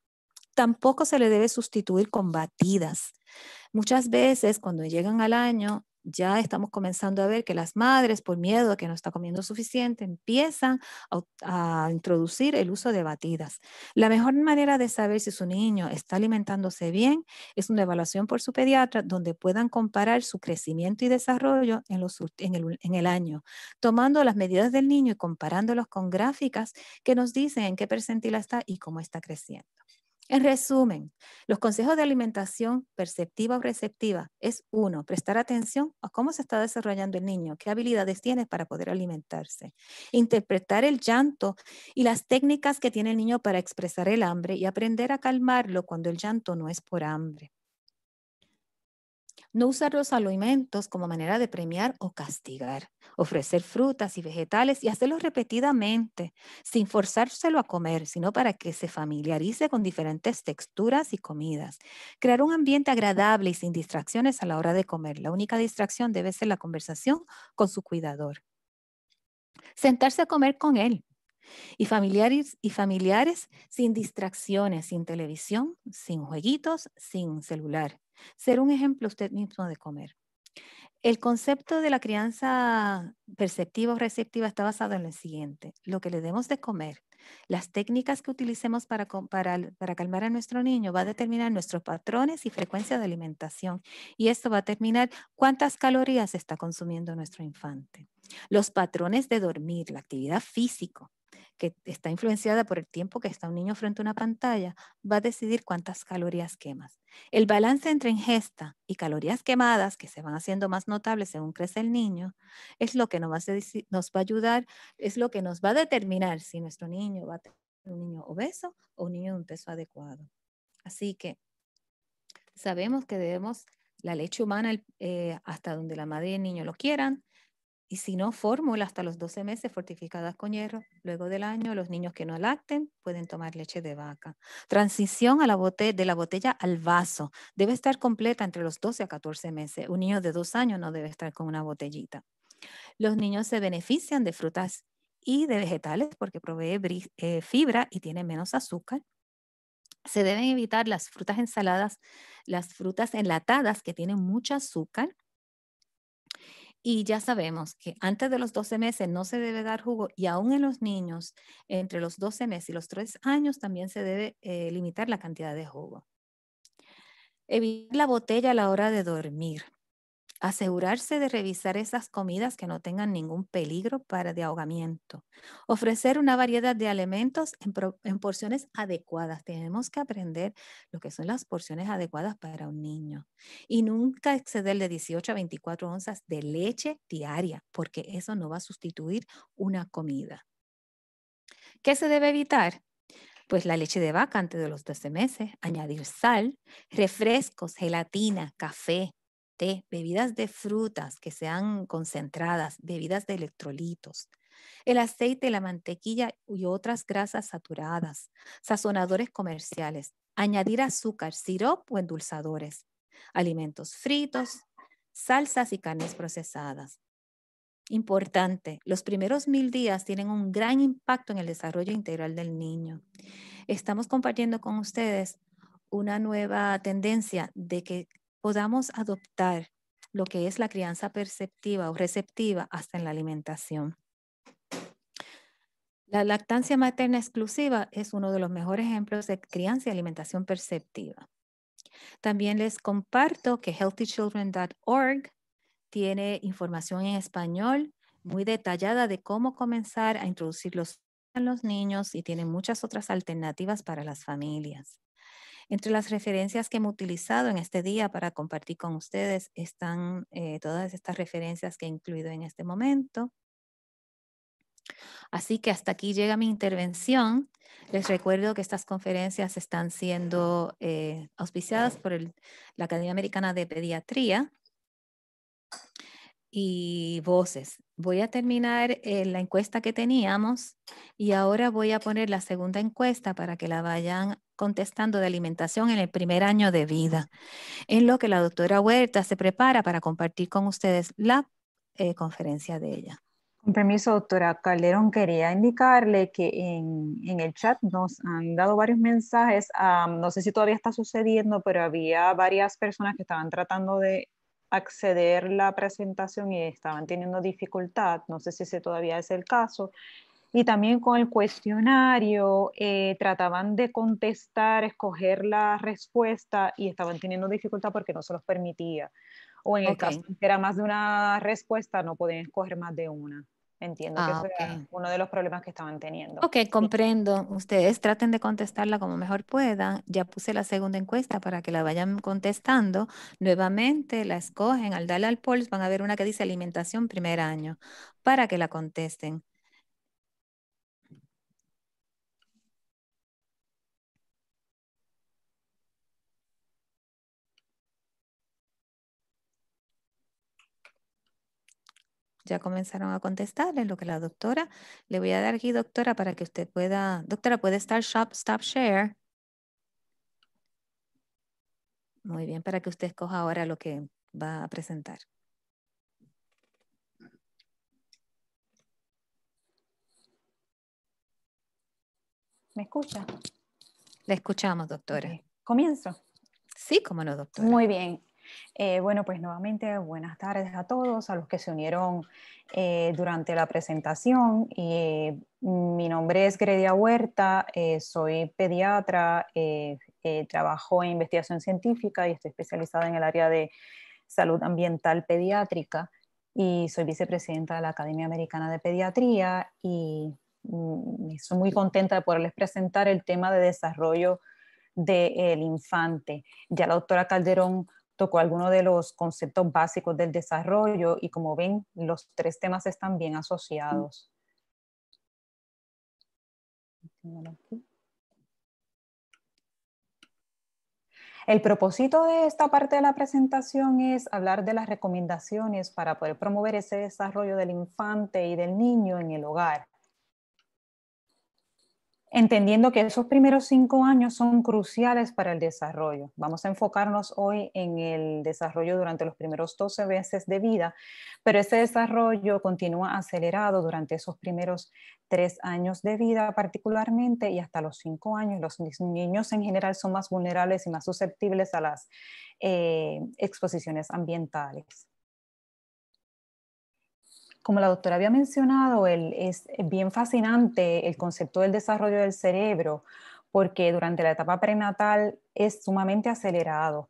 B: tampoco se le debe sustituir con batidas. Muchas veces cuando llegan al año ya estamos comenzando a ver que las madres, por miedo a que no está comiendo suficiente, empiezan a, introducir el uso de batidas. La mejor manera de saber si su niño está alimentándose bien es una evaluación por su pediatra donde puedan comparar su crecimiento y desarrollo en, el, en el año, tomando las medidas del niño y comparándolos con gráficas que nos dicen en qué percentil está y cómo está creciendo. En resumen, los consejos de alimentación perceptiva o receptiva es uno, prestar atención a cómo se está desarrollando el niño, qué habilidades tiene para poder alimentarse, interpretar el llanto y las técnicas que tiene el niño para expresar el hambre y aprender a calmarlo cuando el llanto no es por hambre no usar los alimentos como manera de premiar o castigar, ofrecer frutas y vegetales y hacerlo repetidamente, sin forzárselo a comer, sino para que se familiarice con diferentes texturas y comidas. Crear un ambiente agradable y sin distracciones a la hora de comer. La única distracción debe ser la conversación con su cuidador. Sentarse a comer con él, y familiares, y familiares sin distracciones, sin televisión, sin jueguitos, sin celular. Ser un ejemplo usted mismo de comer. El concepto de la crianza perceptiva o receptiva está basado en lo siguiente. Lo que le demos de comer, las técnicas que utilicemos para, calmar a nuestro niño va a determinar nuestros patrones y frecuencia de alimentación. Y esto va a determinar cuántas calorías está consumiendo nuestro infante. Los patrones de dormir, la actividad física, que está influenciada por el tiempo que está un niño frente a una pantalla, va a decidir cuántas calorías quemas. El balance entre ingesta y calorías quemadas, que se van haciendo más notables según crece el niño, es lo que nos va a, ayudar, es lo que nos va a determinar si nuestro niño va a tener un niño obeso o un niño de un peso adecuado. Así que sabemos que debemos la leche humana eh, hasta donde la madre y el niño lo quieran, y si no, fórmula hasta los 12 meses fortificadas con hierro. Luego del año, los niños que no lacten pueden tomar leche de vaca. Transición a la de la botella al vaso. Debe estar completa entre los 12 a 14 meses. Un niño de dos años no debe estar con una botellita. Los niños se benefician de frutas y de vegetales porque provee eh, fibra y tiene menos azúcar. Se deben evitar las frutas ensaladas, las frutas enlatadas que tienen mucho azúcar y ya sabemos que antes de los 12 meses no se debe dar jugo y aún en los niños entre los 12 meses y los 3 años también se debe eh, limitar la cantidad de jugo. Evitar la botella a la hora de dormir. Asegurarse de revisar esas comidas que no tengan ningún peligro para de ahogamiento. Ofrecer una variedad de alimentos en, porciones adecuadas. Tenemos que aprender lo que son las porciones adecuadas para un niño. Y nunca exceder de 18 a 24 onzas de leche diaria, porque eso no va a sustituir una comida. ¿Qué se debe evitar? pues la leche de vaca antes de los 12 meses, añadir sal, refrescos, gelatina, café, té, bebidas de frutas que sean concentradas, bebidas de electrolitos, el aceite, la mantequilla y otras grasas saturadas, sazonadores comerciales, añadir azúcar, sirop o endulzadores, alimentos fritos, salsas y carnes procesadas. Importante, los primeros mil días tienen un gran impacto en el desarrollo integral del niño. Estamos compartiendo con ustedes una nueva tendencia de que podamos adoptar lo que es la crianza perceptiva o receptiva hasta en la alimentación. La lactancia materna exclusiva es uno de los mejores ejemplos de crianza y alimentación perceptiva. También les comparto que healthychildren.org tiene información en español muy detallada de cómo comenzar a introducirlos los, los niños y tiene muchas otras alternativas para las familias. Entre las referencias que hemos utilizado en este día para compartir con ustedes están eh, todas estas referencias que he incluido en este momento. Así que hasta aquí llega mi intervención. Les recuerdo que estas conferencias están siendo eh, auspiciadas por la Academia Americana de Pediatría y voces. Voy a terminar eh, la encuesta que teníamos y ahora voy a poner la segunda encuesta para que la vayan contestando de alimentación en el primer año de vida, en lo que la doctora Huerta se prepara para compartir con ustedes la eh, conferencia de ella. Con permiso, doctora
A: Calderón, quería indicarle que en, el chat nos han dado varios mensajes. Ah, no sé si todavía está sucediendo, pero había varias personas que estaban tratando de acceder la presentación y estaban teniendo dificultad, no sé si ese todavía es el caso, y también con el cuestionario eh, trataban de contestar, escoger la respuesta y estaban teniendo dificultad porque no se los permitía. O en el caso que era más de una respuesta, no podían escoger más de una. Entiendo que ah, fue uno de los problemas que estaban teniendo. Ok,
B: comprendo. Ustedes traten de contestarla como mejor puedan. Ya puse la segunda encuesta para que la vayan contestando. Nuevamente la escogen. Al darle al polls van a ver una que dice alimentación primer año para que la contesten. Ya comenzaron a contestar lo que la doctora, le voy a dar aquí, doctora, para que usted pueda, doctora, ¿puede estar Shop, Stop, Share? Muy bien, para que usted escoja ahora lo que va a presentar. ¿Me escucha? La escuchamos, doctora. ¿Comienzo? Sí, cómo no, doctora.
A: Muy bien. Eh, bueno, pues nuevamente buenas tardes a todos, a los que se unieron eh, durante la presentación. Y, eh, mi nombre es Gredia Huerta, soy pediatra, trabajo en investigación científica y estoy especializada en el área de salud ambiental pediátrica y soy vicepresidenta de la Academia Americana de Pediatría y mm, soy estoy muy contenta de poderles presentar el tema de desarrollo del infante. Ya la doctora Calderón tocó algunos de los conceptos básicos del desarrollo y como ven, los tres temas están bien asociados. El propósito de esta parte de la presentación es hablar de las recomendaciones para poder promover ese desarrollo del infante y del niño en el hogar entendiendo que esos primeros cinco años son cruciales para el desarrollo. Vamos a enfocarnos hoy en el desarrollo durante los primeros 12 meses de vida, pero ese desarrollo continúa acelerado durante esos primeros tres años de vida particularmente y hasta los cinco años. Los niños en general son más vulnerables y más susceptibles a las eh, exposiciones ambientales como la doctora había mencionado, es bien fascinante el concepto del desarrollo del cerebro, porque durante la etapa prenatal es sumamente acelerado.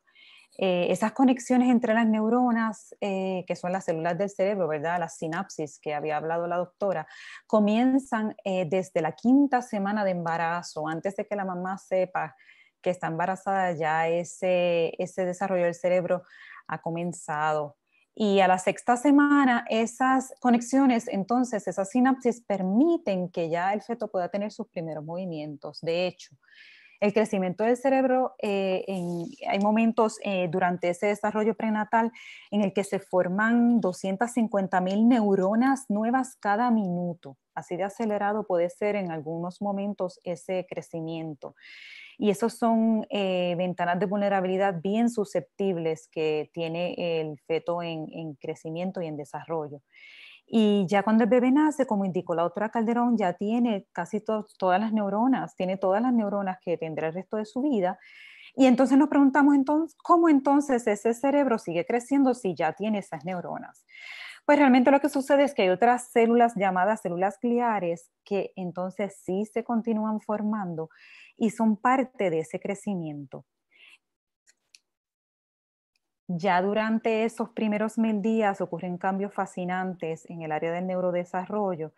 A: Eh, esas conexiones entre las neuronas, eh, que son las células del cerebro, ¿verdad? Las sinapsis que había hablado la doctora, comienzan eh, desde la quinta semana de embarazo, antes de que la mamá sepa que está embarazada, ya ese desarrollo del cerebro ha comenzado. Y a la sexta semana, esas conexiones, entonces, esas sinapsis permiten que ya el feto pueda tener sus primeros movimientos. De hecho, el crecimiento del cerebro, eh, hay momentos eh, durante ese desarrollo prenatal en el que se forman 250 mil neuronas nuevas cada minuto. Así de acelerado puede ser en algunos momentos ese crecimiento. Y esos son eh, ventanas de vulnerabilidad bien susceptibles que tiene el feto en crecimiento y en desarrollo. Y ya cuando el bebé nace, como indicó la otra Calderón, ya tiene casi todas las neuronas, tiene todas las neuronas que tendrá el resto de su vida. Y entonces nos preguntamos entonces, ¿cómo entonces ese cerebro sigue creciendo si ya tiene esas neuronas? Pues realmente lo que sucede es que hay otras células llamadas células gliares que entonces sí se continúan formando y son parte de ese crecimiento. Ya durante esos primeros mil días ocurren cambios fascinantes en el área del neurodesarrollo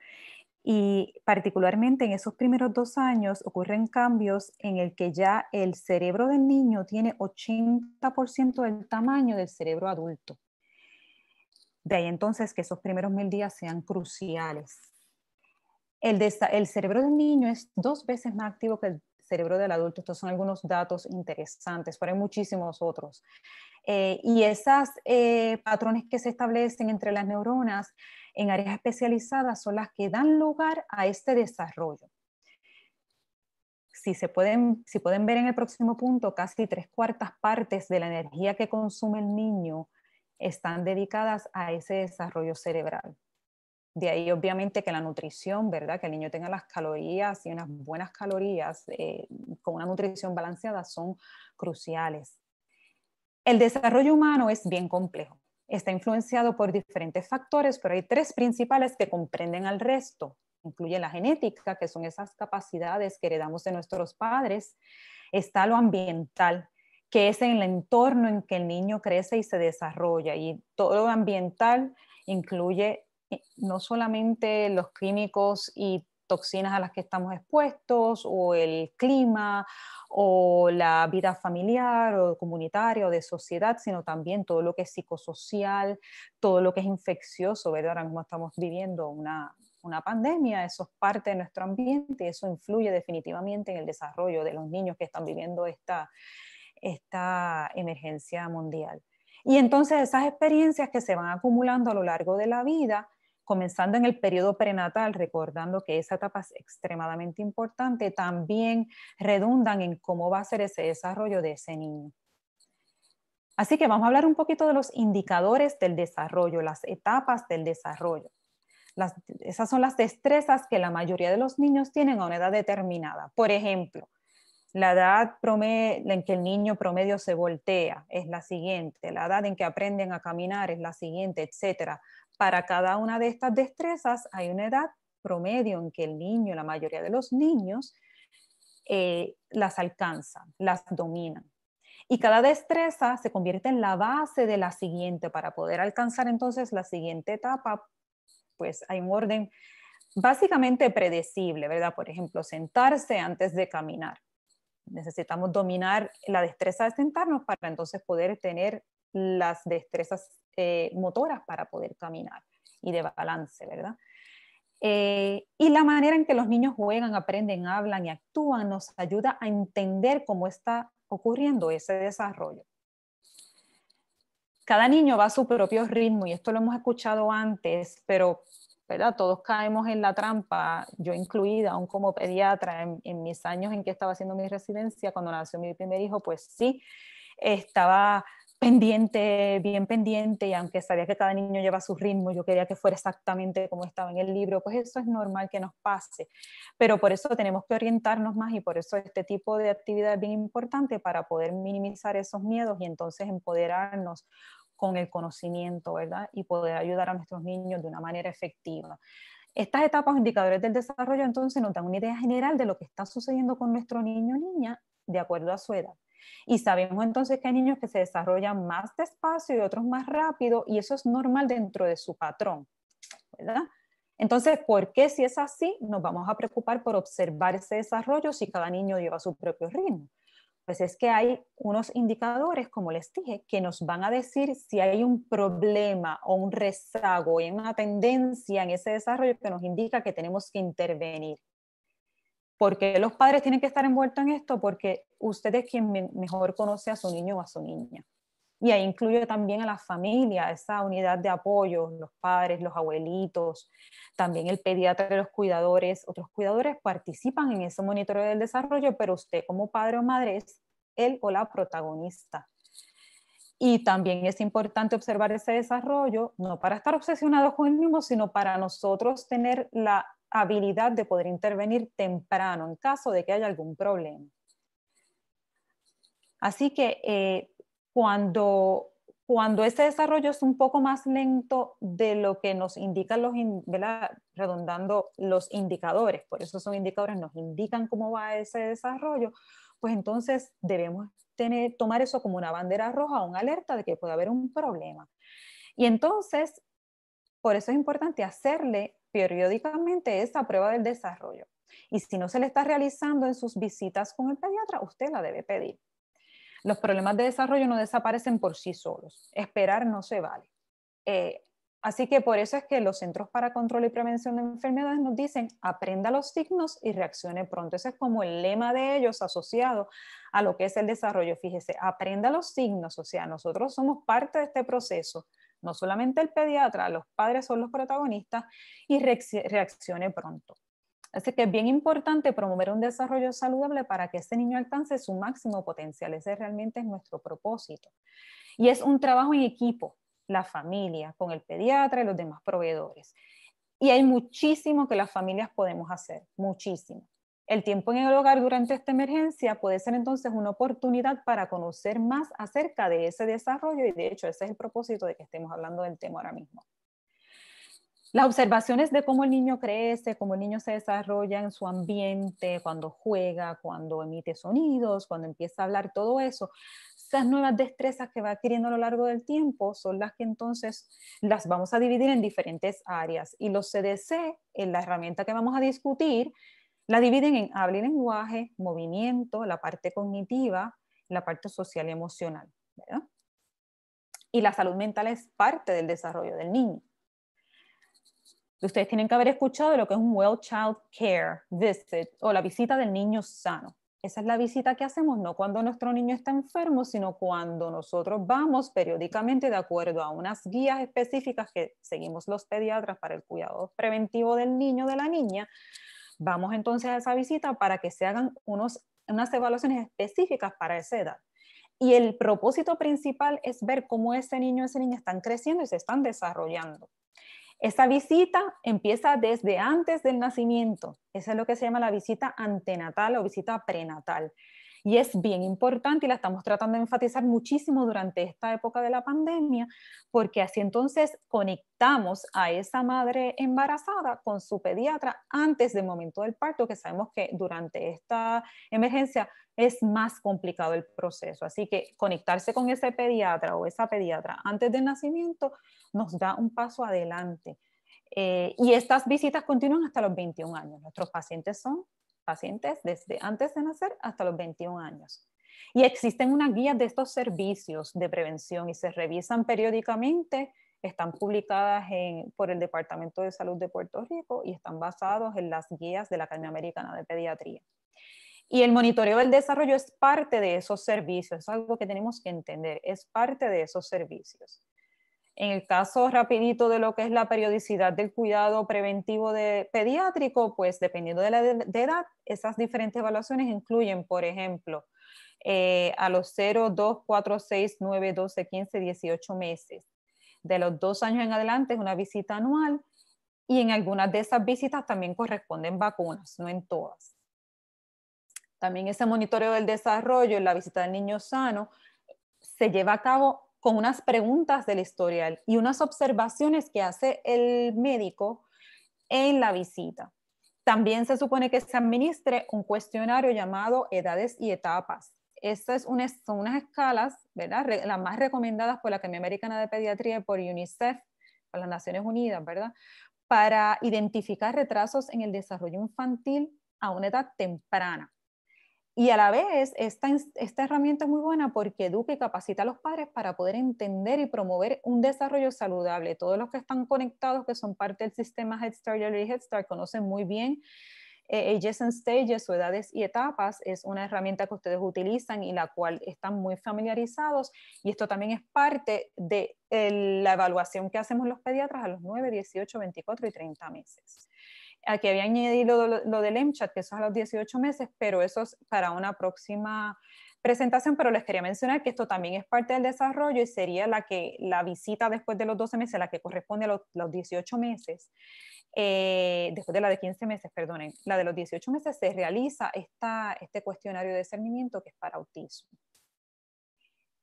A: y particularmente en esos primeros dos años ocurren cambios en el que ya el cerebro del niño tiene 80% del tamaño del cerebro adulto. De ahí entonces que esos primeros mil días sean cruciales. El, cerebro del niño es dos veces más activo que el cerebro del adulto. Estos son algunos datos interesantes, pero hay muchísimos otros. Eh, y esos eh, patrones que se establecen entre las neuronas en áreas especializadas son las que dan lugar a este desarrollo. Si, se pueden, ver en el próximo punto, casi tres cuartas partes de la energía que consume el niño están dedicadas a ese desarrollo cerebral. De ahí obviamente que la nutrición, ¿verdad? Que el niño tenga las calorías y unas buenas calorías eh, con una nutrición balanceada son cruciales. El desarrollo humano es bien complejo. Está influenciado por diferentes factores, pero hay tres principales que comprenden al resto. Incluye la genética, que son esas capacidades que heredamos de nuestros padres. Está lo ambiental, que es el entorno en que el niño crece y se desarrolla. Y todo lo ambiental incluye eh, no solamente los químicos y toxinas a las que estamos expuestos, o el clima, o la vida familiar o comunitaria o de sociedad, sino también todo lo que es psicosocial, todo lo que es infeccioso, ¿verdad? Ahora mismo estamos viviendo una, una pandemia, eso es parte de nuestro ambiente y eso influye definitivamente en el desarrollo de los niños que están viviendo esta, esta emergencia mundial. Y entonces esas experiencias que se van acumulando a lo largo de la vida comenzando en el periodo prenatal, recordando que esa etapa es extremadamente importante, también redundan en cómo va a ser ese desarrollo de ese niño. Así que vamos a hablar un poquito de los indicadores del desarrollo, las etapas del desarrollo. esas son las destrezas que la mayoría de los niños tienen a una edad determinada. Por ejemplo, la edad en que el niño promedio se voltea es la siguiente, la edad en que aprenden a caminar es la siguiente, etcétera. Para cada una de estas destrezas hay una edad promedio en que el niño, la mayoría de los niños, eh, las alcanza, las domina. Y cada destreza se convierte en la base de la siguiente para poder alcanzar entonces la siguiente etapa, pues hay un orden básicamente predecible, ¿verdad? Por ejemplo, sentarse antes de caminar. Necesitamos dominar la destreza de sentarnos para entonces poder tener las destrezas eh, motoras para poder caminar y de balance, ¿verdad? Eh, y la manera en que los niños juegan, aprenden, hablan y actúan nos ayuda a entender cómo está ocurriendo ese desarrollo. Cada niño va a su propio ritmo y esto lo hemos escuchado antes, pero ¿verdad? todos caemos en la trampa, yo incluida, aún como pediatra, en mis años en que estaba haciendo mi residencia, cuando nació mi primer hijo, pues sí, estaba pendiente, bien pendiente, y aunque sabía que cada niño lleva su ritmo, yo quería que fuera exactamente como estaba en el libro, pues eso es normal que nos pase, pero por eso tenemos que orientarnos más y por eso este tipo de actividad es bien importante para poder minimizar esos miedos y entonces empoderarnos con el conocimiento, ¿verdad? Y poder ayudar a nuestros niños de una manera efectiva. Estas etapas indicadores del desarrollo entonces nos dan una idea general de lo que está sucediendo con nuestro niño o niña de acuerdo a su edad. Y sabemos entonces que hay niños que se desarrollan más despacio y otros más rápido, y eso es normal dentro de su patrón, ¿verdad? Entonces, ¿por qué si es así nos vamos a preocupar por observar ese desarrollo si cada niño lleva su propio ritmo? Pues es que hay unos indicadores, como les dije, que nos van a decir si hay un problema o un rezago, hay una tendencia en ese desarrollo que nos indica que tenemos que intervenir. ¿Por qué los padres tienen que estar envueltos en esto? Porque usted es quien mejor conoce a su niño o a su niña. Y ahí incluye también a la familia, esa unidad de apoyo, los padres, los abuelitos, también el pediatra, los cuidadores. Otros cuidadores participan en ese monitoreo del desarrollo, pero usted como padre o madre es él o la protagonista. Y también es importante observar ese desarrollo, no para estar obsesionados con el mismo, sino para nosotros tener la habilidad de poder intervenir temprano en caso de que haya algún problema. Así que eh, cuando, cuando ese desarrollo es un poco más lento de lo que nos indican los, ¿verdad? los indicadores, por eso son indicadores, nos indican cómo va ese desarrollo, pues entonces debemos tener, tomar eso como una bandera roja, una alerta de que puede haber un problema. Y entonces, por eso es importante hacerle periódicamente esta prueba del desarrollo. Y si no se le está realizando en sus visitas con el pediatra, usted la debe pedir. Los problemas de desarrollo no desaparecen por sí solos. Esperar no se vale. Eh, así que por eso es que los Centros para Control y Prevención de Enfermedades nos dicen, aprenda los signos y reaccione pronto. Ese es como el lema de ellos asociado a lo que es el desarrollo. Fíjese, aprenda los signos, o sea, nosotros somos parte de este proceso no solamente el pediatra, los padres son los protagonistas y reaccione pronto. Así que es bien importante promover un desarrollo saludable para que ese niño alcance su máximo potencial. Ese realmente es nuestro propósito. Y es un trabajo en equipo, la familia, con el pediatra y los demás proveedores. Y hay muchísimo que las familias podemos hacer, muchísimo. El tiempo en el hogar durante esta emergencia puede ser entonces una oportunidad para conocer más acerca de ese desarrollo y de hecho ese es el propósito de que estemos hablando del tema ahora mismo. Las observaciones de cómo el niño crece, cómo el niño se desarrolla en su ambiente, cuando juega, cuando emite sonidos, cuando empieza a hablar, todo eso, esas nuevas destrezas que va adquiriendo a lo largo del tiempo son las que entonces las vamos a dividir en diferentes áreas. Y los CDC, en la herramienta que vamos a discutir, la dividen en habla y lenguaje, movimiento, la parte cognitiva, la parte social y emocional. Y la salud mental es parte del desarrollo del niño. Ustedes tienen que haber escuchado lo que es un Well Child Care Visit o la visita del niño sano. Esa es la visita que hacemos no cuando nuestro niño está enfermo, sino cuando nosotros vamos periódicamente de acuerdo a unas guías específicas que seguimos los pediatras para el cuidado preventivo del niño, de la niña, vamos entonces a esa visita para que se hagan unas evaluaciones específicas para esa edad. Y el propósito principal es ver cómo ese niño o esa niña están creciendo y se están desarrollando. Esa visita empieza desde antes del nacimiento. Esa es lo que se llama la visita antenatal o visita prenatal. Y es bien importante y la estamos tratando de enfatizar muchísimo durante esta época de la pandemia, porque así entonces conectamos a esa madre embarazada con su pediatra antes del momento del parto, que sabemos que durante esta emergencia es más complicado el proceso. Así que conectarse con ese pediatra o esa pediatra antes del nacimiento nos da un paso adelante. Eh, y estas visitas continúan hasta los 21 años. Nuestros pacientes son pacientes desde antes de nacer hasta los 21 años. Y existen unas guías de estos servicios de prevención y se revisan periódicamente, están publicadas por el Departamento de Salud de Puerto Rico y están basados en las guías de la Academia Americana de Pediatría. Y el monitoreo del desarrollo es parte de esos servicios, es algo que tenemos que entender, es parte de esos servicios. En el caso rapidito de lo que es la periodicidad del cuidado preventivo de pediátrico, pues dependiendo de la edad, esas diferentes evaluaciones incluyen, por ejemplo, eh, a los 0, 2, 4, 6, 9, 12, 15, 18 meses. De los dos años en adelante es una visita anual y en algunas de esas visitas también corresponden vacunas, no en todas. También ese monitoreo del desarrollo en la visita del niño sano se lleva a cabo con unas preguntas del historial y unas observaciones que hace el médico en la visita. También se supone que se administre un cuestionario llamado edades y etapas. Estas son unas escalas, ¿verdad? Las más recomendadas por la Academia Americana de Pediatría y por UNICEF, por las Naciones Unidas, ¿verdad? Para identificar retrasos en el desarrollo infantil a una edad temprana. Y a la vez, esta, esta herramienta es muy buena porque educa y capacita a los padres para poder entender y promover un desarrollo saludable. Todos los que están conectados, que son parte del sistema Head Start y Early Head Start, conocen muy bien eh, Ages and Stages o Edades y Etapas. Es una herramienta que ustedes utilizan y la cual están muy familiarizados. Y esto también es parte de eh, la evaluación que hacemos los pediatras a los 9, 18, 24 y 30 meses. Aquí había añadido lo, del MCHAT, que eso es a los 18 meses, pero eso es para una próxima presentación, pero les quería mencionar que esto también es parte del desarrollo y sería la que la visita después de los 12 meses, la que corresponde a los, 18 meses, eh, después de la de 15 meses, perdonen, la de los 18 meses se realiza esta, este cuestionario de discernimiento que es para autismo.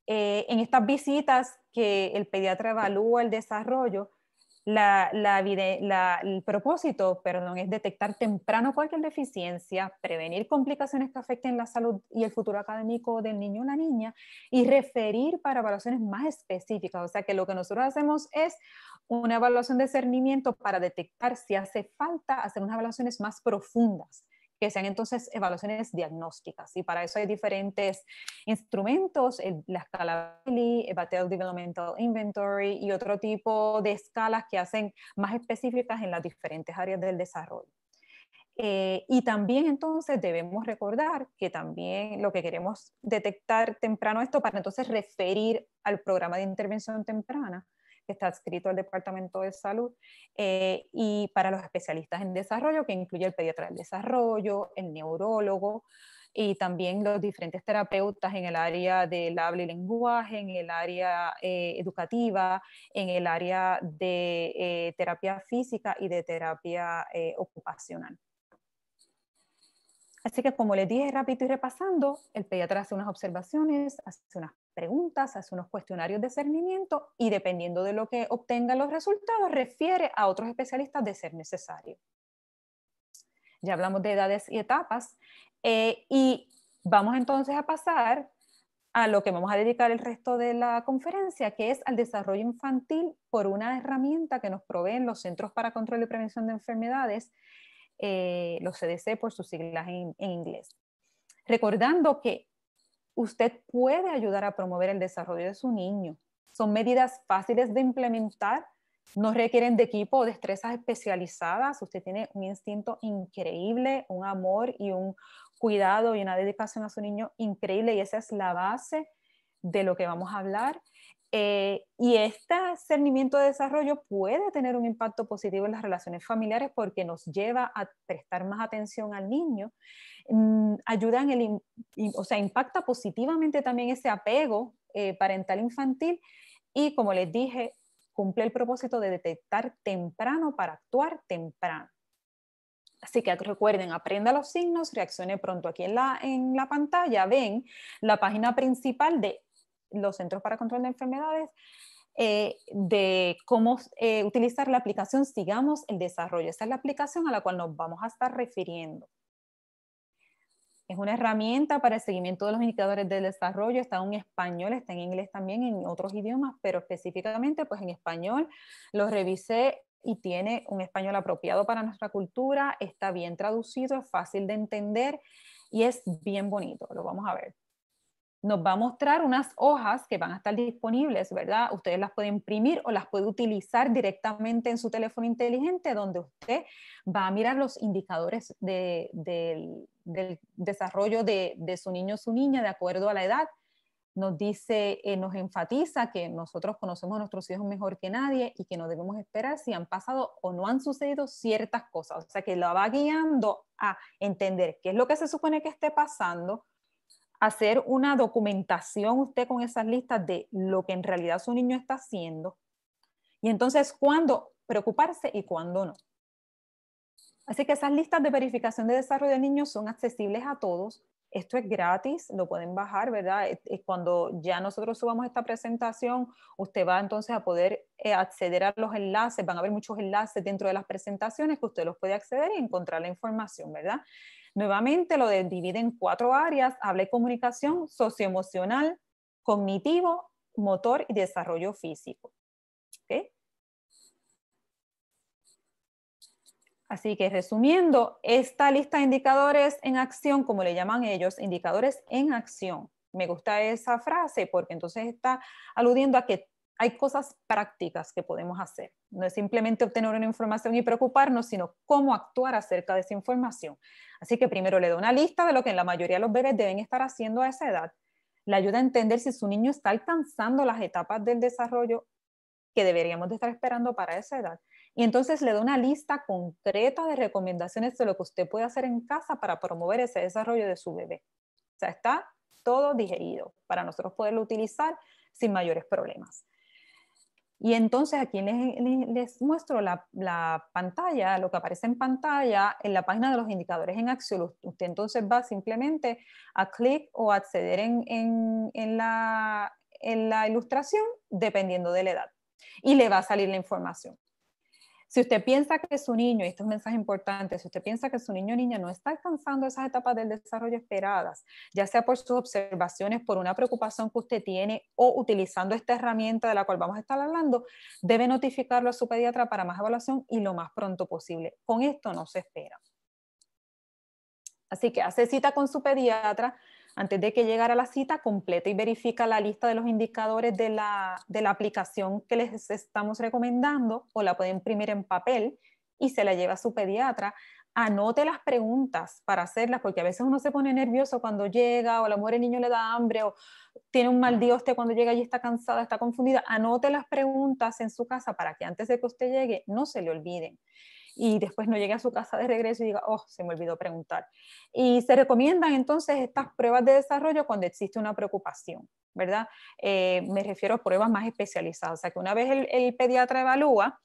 A: Eh, en estas visitas que el pediatra evalúa el desarrollo, el propósito perdón, es detectar temprano cualquier deficiencia, prevenir complicaciones que afecten la salud y el futuro académico del niño o la niña y referir para evaluaciones más específicas. O sea que lo que nosotros hacemos es una evaluación de discernimiento para detectar si hace falta hacer unas evaluaciones más profundas sean entonces evaluaciones diagnósticas. Y para eso hay diferentes instrumentos, la escala Bailey, el Developmental Inventory y otro tipo de escalas que hacen más específicas en las diferentes áreas del desarrollo. Eh, y también entonces debemos recordar que también lo que queremos detectar temprano esto para entonces referir al programa de intervención temprana que está adscrito al Departamento de Salud, eh, y para los especialistas en desarrollo, que incluye el pediatra del desarrollo, el neurólogo, y también los diferentes terapeutas en el área del habla y lenguaje, en el área eh, educativa, en el área de eh, terapia física y de terapia ocupacional. Así que como les dije rápido y repasando, el pediatra hace unas observaciones, hace unas preguntas, hace unos cuestionarios de cernimiento y dependiendo de lo que obtengan los resultados, refiere a otros especialistas de ser necesario. Ya hablamos de edades y etapas eh, y vamos entonces a pasar a lo que vamos a dedicar el resto de la conferencia, que es al desarrollo infantil por una herramienta que nos proveen los Centros para Control y Prevención de Enfermedades, eh, los CDC por sus siglas en inglés. Recordando que usted puede ayudar a promover el desarrollo de su niño. Son medidas fáciles de implementar, no requieren de equipo o destrezas especializadas. Usted tiene un instinto increíble, un amor y un cuidado y una dedicación a su niño increíble y esa es la base de lo que vamos a hablar. Eh, y este discernimiento de desarrollo puede tener un impacto positivo en las relaciones familiares porque nos lleva a prestar más atención al niño, Mm, ayuda en el, o sea, impacta positivamente también ese apego eh, parental infantil y, como les dije, cumple el propósito de detectar temprano para actuar temprano. Así que recuerden, aprenda los signos, reaccione pronto. Aquí en la, en la pantalla ven la página principal de los Centros para Control de Enfermedades, eh, de cómo eh, utilizar la aplicación Sigamos el Desarrollo. Esa es la aplicación a la cual nos vamos a estar refiriendo. Es una herramienta para el seguimiento de los indicadores del desarrollo, está en español, está en inglés también, en otros idiomas, pero específicamente pues en español lo revisé y tiene un español apropiado para nuestra cultura, está bien traducido, es fácil de entender y es bien bonito, lo vamos a ver nos va a mostrar unas hojas que van a estar disponibles, ¿verdad? Ustedes las pueden imprimir o las puede utilizar directamente en su teléfono inteligente, donde usted va a mirar los indicadores del desarrollo de, su niño o su niña de acuerdo a la edad. Nos dice, eh, nos enfatiza que nosotros conocemos a nuestros hijos mejor que nadie y que no debemos esperar si han pasado o no han sucedido ciertas cosas. O sea, que lo va guiando a entender qué es lo que se supone que esté pasando, hacer una documentación usted con esas listas de lo que en realidad su niño está haciendo. Y entonces, ¿cuándo preocuparse y cuándo no? Así que esas listas de verificación de desarrollo de niños son accesibles a todos esto es gratis, lo pueden bajar, ¿verdad? Cuando ya nosotros subamos esta presentación, usted va entonces a poder eh, acceder a los enlaces, van a haber muchos enlaces dentro de las presentaciones que usted los puede acceder y encontrar la información, ¿verdad? Nuevamente lo divide en cuatro áreas, habla y comunicación, socioemocional, cognitivo, motor y desarrollo físico. ¿Okay? Así que resumiendo, esta lista de indicadores en acción, como le llaman ellos, indicadores en acción. Me gusta esa frase porque entonces está aludiendo a que hay cosas prácticas que podemos hacer. No es simplemente obtener una información y preocuparnos, sino cómo actuar acerca de esa información. Así que primero le doy una lista de lo que en la mayoría de los bebés deben estar haciendo a esa edad. Le ayuda a entender si su niño está alcanzando las etapas del desarrollo que deberíamos de estar esperando para esa edad. Y entonces le da una lista concreta de recomendaciones de lo que usted puede hacer en casa para promover ese desarrollo de su bebé. O sea, está todo digerido para nosotros poderlo utilizar sin mayores problemas. Y entonces aquí les, les muestro la, pantalla, lo que aparece en pantalla, en la página de los indicadores en acción. Usted entonces va simplemente a clic o acceder en la ilustración, dependiendo de la edad. Y le va a salir la información. Si usted piensa que su niño, y esto es un mensaje importante, si usted piensa que su niño o niña no está alcanzando esas etapas del desarrollo esperadas, ya sea por sus observaciones, por una preocupación que usted tiene o utilizando esta herramienta de la cual vamos a estar hablando, debe notificarlo a su pediatra para más evaluación y lo más pronto posible. Con esto no se espera. Así que hace cita con su pediatra, antes de que llegara la cita, completa y verifica la lista de los indicadores de la, aplicación que les estamos recomendando o la puede imprimir en papel y se la lleva a su pediatra. Anote las preguntas para hacerlas, porque a veces uno se pone nervioso cuando llega, o la lo el niño le da hambre, o tiene un mal día usted cuando llega y está cansada, está confundida. Anote las preguntas en su casa para que antes de que usted llegue no se le olviden y después no llegue a su casa de regreso y diga, oh, se me olvidó preguntar. Y se recomiendan entonces estas pruebas de desarrollo cuando existe una preocupación, ¿verdad? Eh, me refiero a pruebas más especializadas, o sea que una vez el, pediatra evalúa,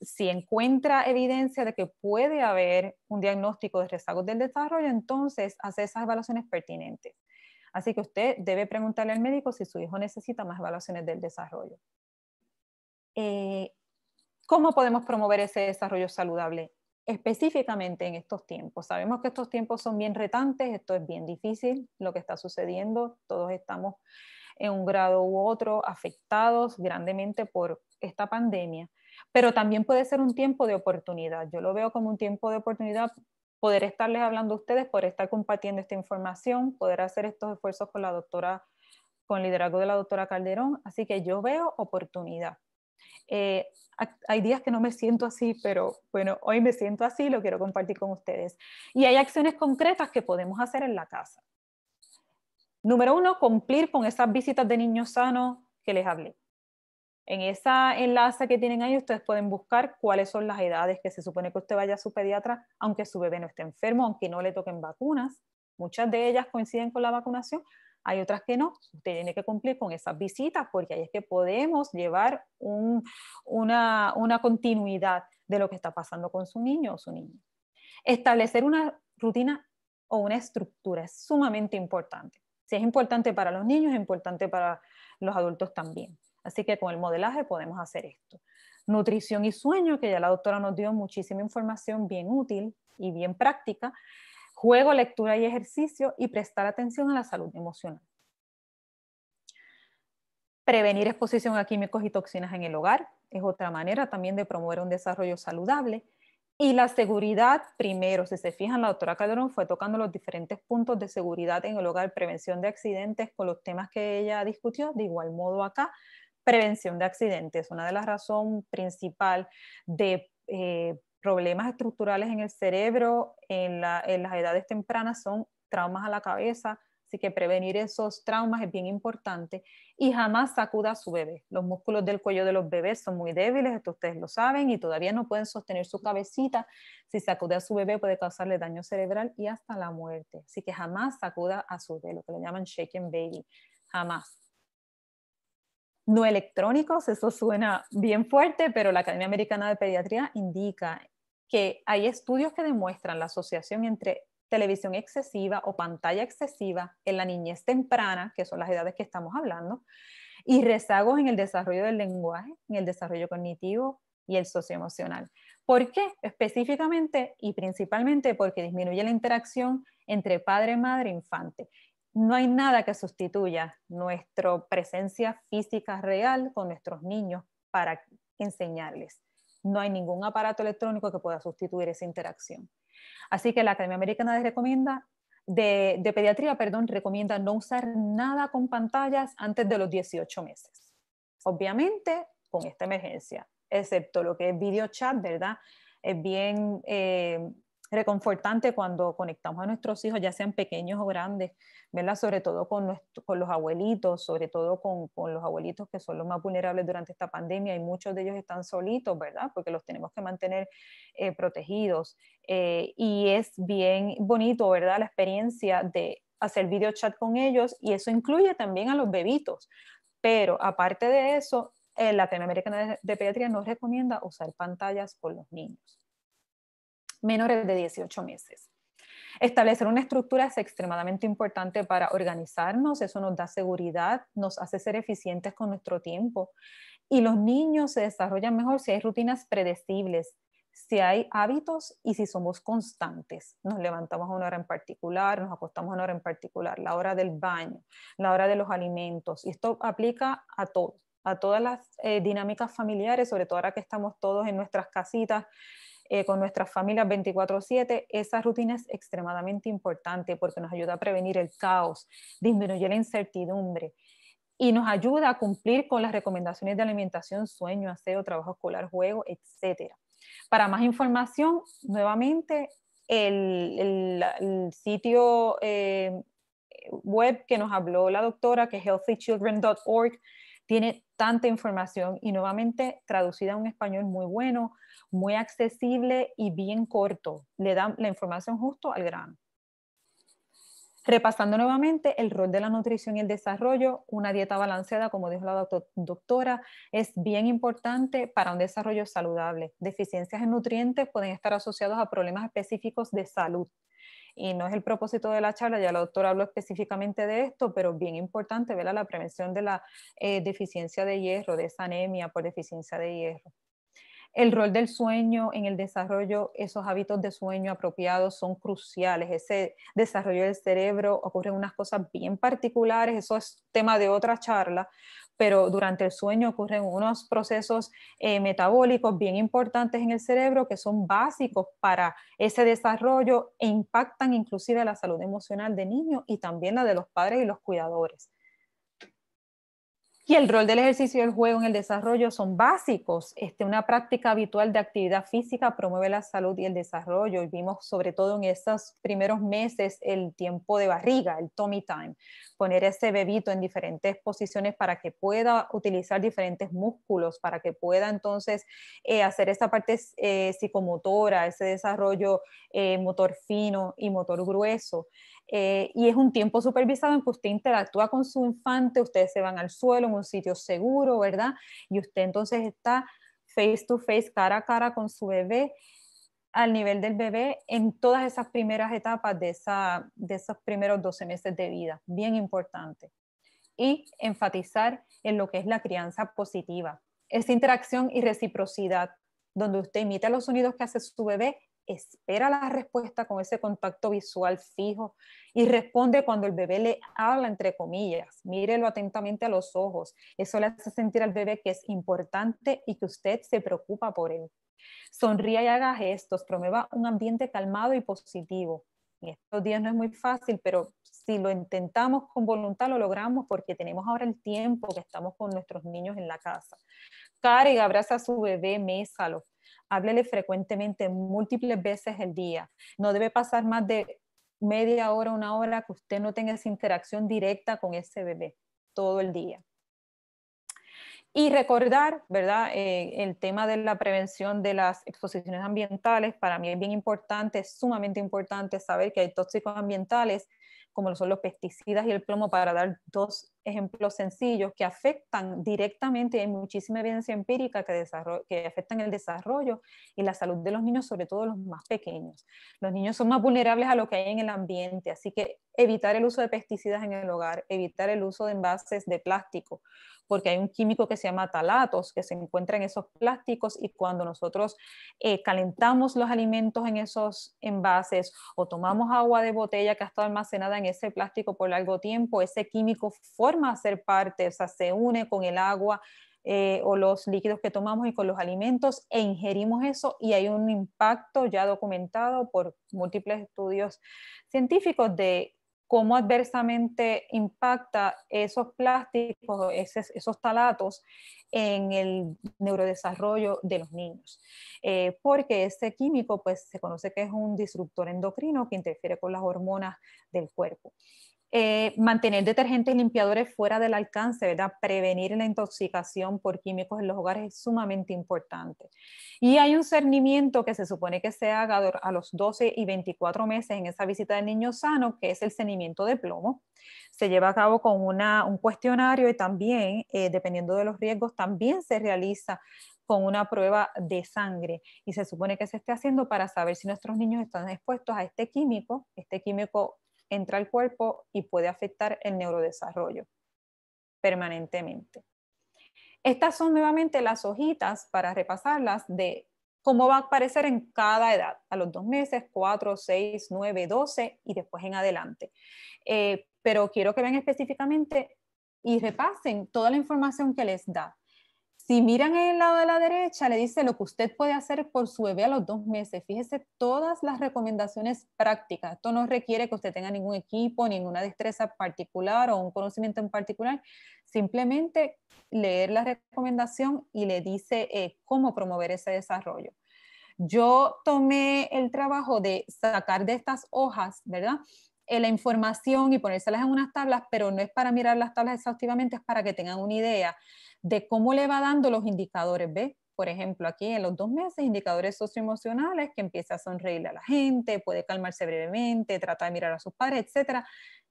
A: si encuentra evidencia de que puede haber un diagnóstico de rezagos del desarrollo, entonces hace esas evaluaciones pertinentes. Así que usted debe preguntarle al médico si su hijo necesita más evaluaciones del desarrollo. Eh, ¿Cómo podemos promover ese desarrollo saludable específicamente en estos tiempos? Sabemos que estos tiempos son bien retantes, esto es bien difícil, lo que está sucediendo, todos estamos en un grado u otro afectados grandemente por esta pandemia, pero también puede ser un tiempo de oportunidad. Yo lo veo como un tiempo de oportunidad poder estarles hablando a ustedes, poder estar compartiendo esta información, poder hacer estos esfuerzos con la doctora, con el liderazgo de la doctora Calderón. Así que yo veo oportunidad. Eh, hay días que no me siento así, pero bueno, hoy me siento así, lo quiero compartir con ustedes. Y hay acciones concretas que podemos hacer en la casa. Número uno, cumplir con esas visitas de niños sanos que les hablé. En esa enlace que tienen ahí, ustedes pueden buscar cuáles son las edades que se supone que usted vaya a su pediatra, aunque su bebé no esté enfermo, aunque no le toquen vacunas. Muchas de ellas coinciden con la vacunación, hay otras que no. Usted tiene que cumplir con esas visitas porque ahí es que podemos llevar una, una continuidad de lo que está pasando con su niño o su niña. Establecer una rutina o una estructura es sumamente importante. Si es importante para los niños, es importante para los adultos también. Así que con el modelaje podemos hacer esto. Nutrición y sueño, que ya la doctora nos dio muchísima información bien útil y bien práctica juego, lectura y ejercicio y prestar atención a la salud emocional. Prevenir exposición a químicos y toxinas en el hogar es otra manera también de promover un desarrollo saludable. Y la seguridad, primero, si se fijan, la doctora Calderón fue tocando los diferentes puntos de seguridad en el hogar, prevención de accidentes con los temas que ella discutió, de igual modo acá, prevención de accidentes. Una de las razones principal de eh, problemas estructurales en el cerebro en, las edades tempranas son traumas a la cabeza, Así que prevenir esos traumas es bien importante. Y jamás sacuda a su bebé. Los músculos del cuello de los bebés son muy débiles, esto ustedes lo saben, y todavía no pueden sostener su cabecita. Si sacude a su bebé puede causarle daño cerebral y hasta la muerte. Así que jamás sacuda a su bebé, lo que le llaman shaken baby. Jamás. No electrónicos, eso suena bien fuerte, pero la Academia Americana de Pediatría indica que hay estudios que demuestran la asociación entre televisión excesiva o pantalla excesiva en la niñez temprana, que son las edades que estamos hablando, y rezagos en el desarrollo del lenguaje, en el desarrollo cognitivo y el socioemocional. ¿Por qué? Específicamente y principalmente porque disminuye la interacción entre padre, madre, e infante. No hay nada que sustituya nuestra presencia física real con nuestros niños para enseñarles. No hay ningún aparato electrónico que pueda sustituir esa interacción. Así que la Academia Americana de, recomienda, de, Pediatría perdón, recomienda no usar nada con pantallas antes de los 18 meses. Obviamente, con esta emergencia, excepto lo que es video chat, ¿verdad? Es bien eh, reconfortante cuando conectamos a nuestros hijos, ya sean pequeños o grandes, ¿verdad? Sobre todo con, los abuelitos, sobre todo con, los abuelitos que son los más vulnerables durante esta pandemia y muchos de ellos están solitos, ¿verdad? Porque los tenemos que mantener eh, protegidos. Eh, y es bien bonito, ¿verdad? La experiencia de hacer video chat con ellos y eso incluye también a los bebitos. Pero aparte de eso, eh, la Academia de Pediatría nos recomienda usar pantallas con los niños menores de 18 meses. Establecer una estructura es extremadamente importante para organizarnos, eso nos da seguridad, nos hace ser eficientes con nuestro tiempo y los niños se desarrollan mejor si hay rutinas predecibles, si hay hábitos y si somos constantes. Nos levantamos a una hora en particular, nos acostamos a una hora en particular, la hora del baño, la hora de los alimentos. Y esto aplica a todo, a todas las eh, dinámicas familiares, sobre todo ahora que estamos todos en nuestras casitas eh, con nuestras familias 24/7, esa rutina es extremadamente importante porque nos ayuda a prevenir el caos, disminuye la incertidumbre y nos ayuda a cumplir con las recomendaciones de alimentación, sueño, aseo, trabajo escolar, juego, etc. Para más información, nuevamente, el, sitio eh, web que nos habló la doctora, que es healthychildren.org, tiene tanta información y nuevamente traducida a un español muy bueno, muy accesible y bien corto. Le da la información justo al grano. Repasando nuevamente el rol de la nutrición y el desarrollo, una dieta balanceada, como dijo la doctora, es bien importante para un desarrollo saludable. Deficiencias en nutrientes pueden estar asociados a problemas específicos de salud, y no es el propósito de la charla, ya la doctora habló específicamente de esto, pero bien importante, ¿verdad? La prevención de la eh, deficiencia de hierro, de esa anemia por deficiencia de hierro. El rol del sueño en el desarrollo, esos hábitos de sueño apropiados son cruciales. Ese desarrollo del cerebro ocurren unas cosas bien particulares, eso es tema de otra charla, pero durante el sueño ocurren unos procesos eh, metabólicos bien importantes en el cerebro que son básicos para ese desarrollo e impactan inclusive la salud emocional de niños y también la de los padres y los cuidadores y el rol del ejercicio y el juego en el desarrollo son básicos. Este, una práctica habitual de actividad física promueve la salud y el desarrollo y vimos sobre todo en estos primeros meses el tiempo de barriga, el tummy time, poner ese bebito en diferentes posiciones para que pueda utilizar diferentes músculos, para que pueda entonces eh, hacer esa parte eh, psicomotora, ese desarrollo eh, motor fino y motor grueso. Eh, y es un tiempo supervisado en que usted interactúa con su infante, ustedes se van al suelo en un sitio seguro, ¿verdad? Y usted entonces está face to face, cara a cara con su bebé, al nivel del bebé en todas esas primeras etapas de, esa, de esos primeros 12 meses de vida, bien importante. Y enfatizar en lo que es la crianza positiva, esa interacción y reciprocidad, donde usted imita los sonidos que hace su bebé espera la respuesta con ese contacto visual fijo y responde cuando el bebé le habla, entre comillas. Mírelo atentamente a los ojos. Eso le hace sentir al bebé que es importante y que usted se preocupa por él. Sonría y haga gestos, promueva un ambiente calmado y positivo. En estos días no es muy fácil, pero si lo intentamos con voluntad lo logramos porque tenemos ahora el tiempo que estamos con nuestros niños en la casa. Y abraza a su bebé, mésalo. Háblele frecuentemente, múltiples veces el día. No debe pasar más de media hora, una hora que usted no tenga esa interacción directa con ese bebé todo el día. Y recordar, ¿verdad? Eh, el tema de la prevención de las exposiciones ambientales, para mí es bien importante, es sumamente importante saber que hay tóxicos ambientales, como lo son los pesticidas y el plomo, para dar dos ejemplos sencillos que afectan directamente, hay muchísima evidencia empírica que, que afectan el desarrollo y la salud de los niños, sobre todo los más pequeños. Los niños son más vulnerables a lo que hay en el ambiente, así que evitar el uso de pesticidas en el hogar, evitar el uso de envases de plástico, porque hay un químico que se llama talatos que se encuentra en esos plásticos y cuando nosotros eh, calentamos los alimentos en esos envases o tomamos agua de botella que ha estado almacenada en ese plástico por largo tiempo, ese químico fue forma a ser parte, o sea, se une con el agua eh, o los líquidos que tomamos y con los alimentos e ingerimos eso y hay un impacto ya documentado por múltiples estudios científicos de cómo adversamente impacta esos plásticos, esos, talatos en el neurodesarrollo de los niños. Eh, porque ese químico pues, se conoce que es un disruptor endocrino que interfiere con las hormonas del cuerpo. Eh, mantener detergentes y limpiadores fuera del alcance, ¿verdad? Prevenir la intoxicación por químicos en los hogares es sumamente importante. Y hay un cernimiento que se supone que se haga a los 12 y 24 meses en esa visita de niño sano, que es el cernimiento de plomo. Se lleva a cabo con una, un cuestionario y también, eh, dependiendo de los riesgos, también se realiza con una prueba de sangre y se supone que se esté haciendo para saber si nuestros niños están expuestos a este químico, este químico entra al cuerpo y puede afectar el neurodesarrollo permanentemente. Estas son nuevamente las hojitas para repasarlas de cómo va a aparecer en cada edad, a los dos meses, cuatro, seis, nueve, doce y después en adelante. Eh, pero quiero que vean específicamente y repasen toda la información que les da. Si miran en el lado de la derecha, le dice lo que usted puede hacer por su bebé a los dos meses. Fíjese todas las recomendaciones prácticas. Esto no requiere que usted tenga ningún equipo, ninguna destreza particular o un conocimiento en particular. Simplemente leer la recomendación y le dice eh, cómo promover ese desarrollo. Yo tomé el trabajo de sacar de estas hojas, ¿verdad? Eh, la información y ponérselas en unas tablas, pero no es para mirar las tablas exhaustivamente, es para que tengan una idea de cómo le va dando los indicadores ¿ves? Por ejemplo, aquí en los dos meses, indicadores socioemocionales, que empieza a sonreírle a la gente, puede calmarse brevemente, trata de mirar a sus padres, etc.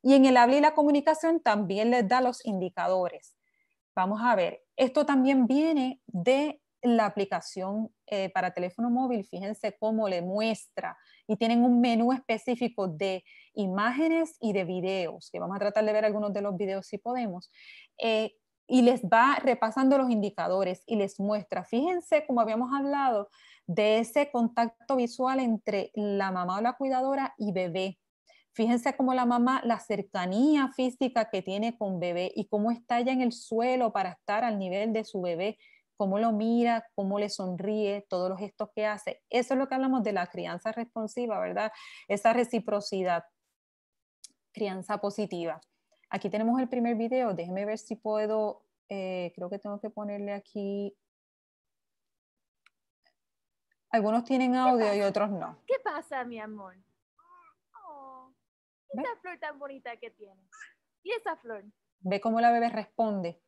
A: Y en el habla y la comunicación también les da los indicadores. Vamos a ver, esto también viene de la aplicación eh, para teléfono móvil, fíjense cómo le muestra y tienen un menú específico de imágenes y de videos, que vamos a tratar de ver algunos de los videos si podemos, eh, y les va repasando los indicadores y les muestra. Fíjense, como habíamos hablado, de ese contacto visual entre la mamá o la cuidadora y bebé. Fíjense cómo la mamá, la cercanía física que tiene con bebé y cómo está ya en el suelo para estar al nivel de su bebé, cómo lo mira, cómo le sonríe, todos los gestos que hace. Eso es lo que hablamos de la crianza responsiva, ¿verdad? Esa reciprocidad, crianza positiva. Aquí tenemos el primer video, déjeme ver si puedo, eh, creo que tengo que ponerle aquí. Algunos tienen audio y otros no. ¿Qué pasa, mi amor? Oh, esa flor tan bonita que tienes. ¿Y esa flor? Ve cómo la bebé responde.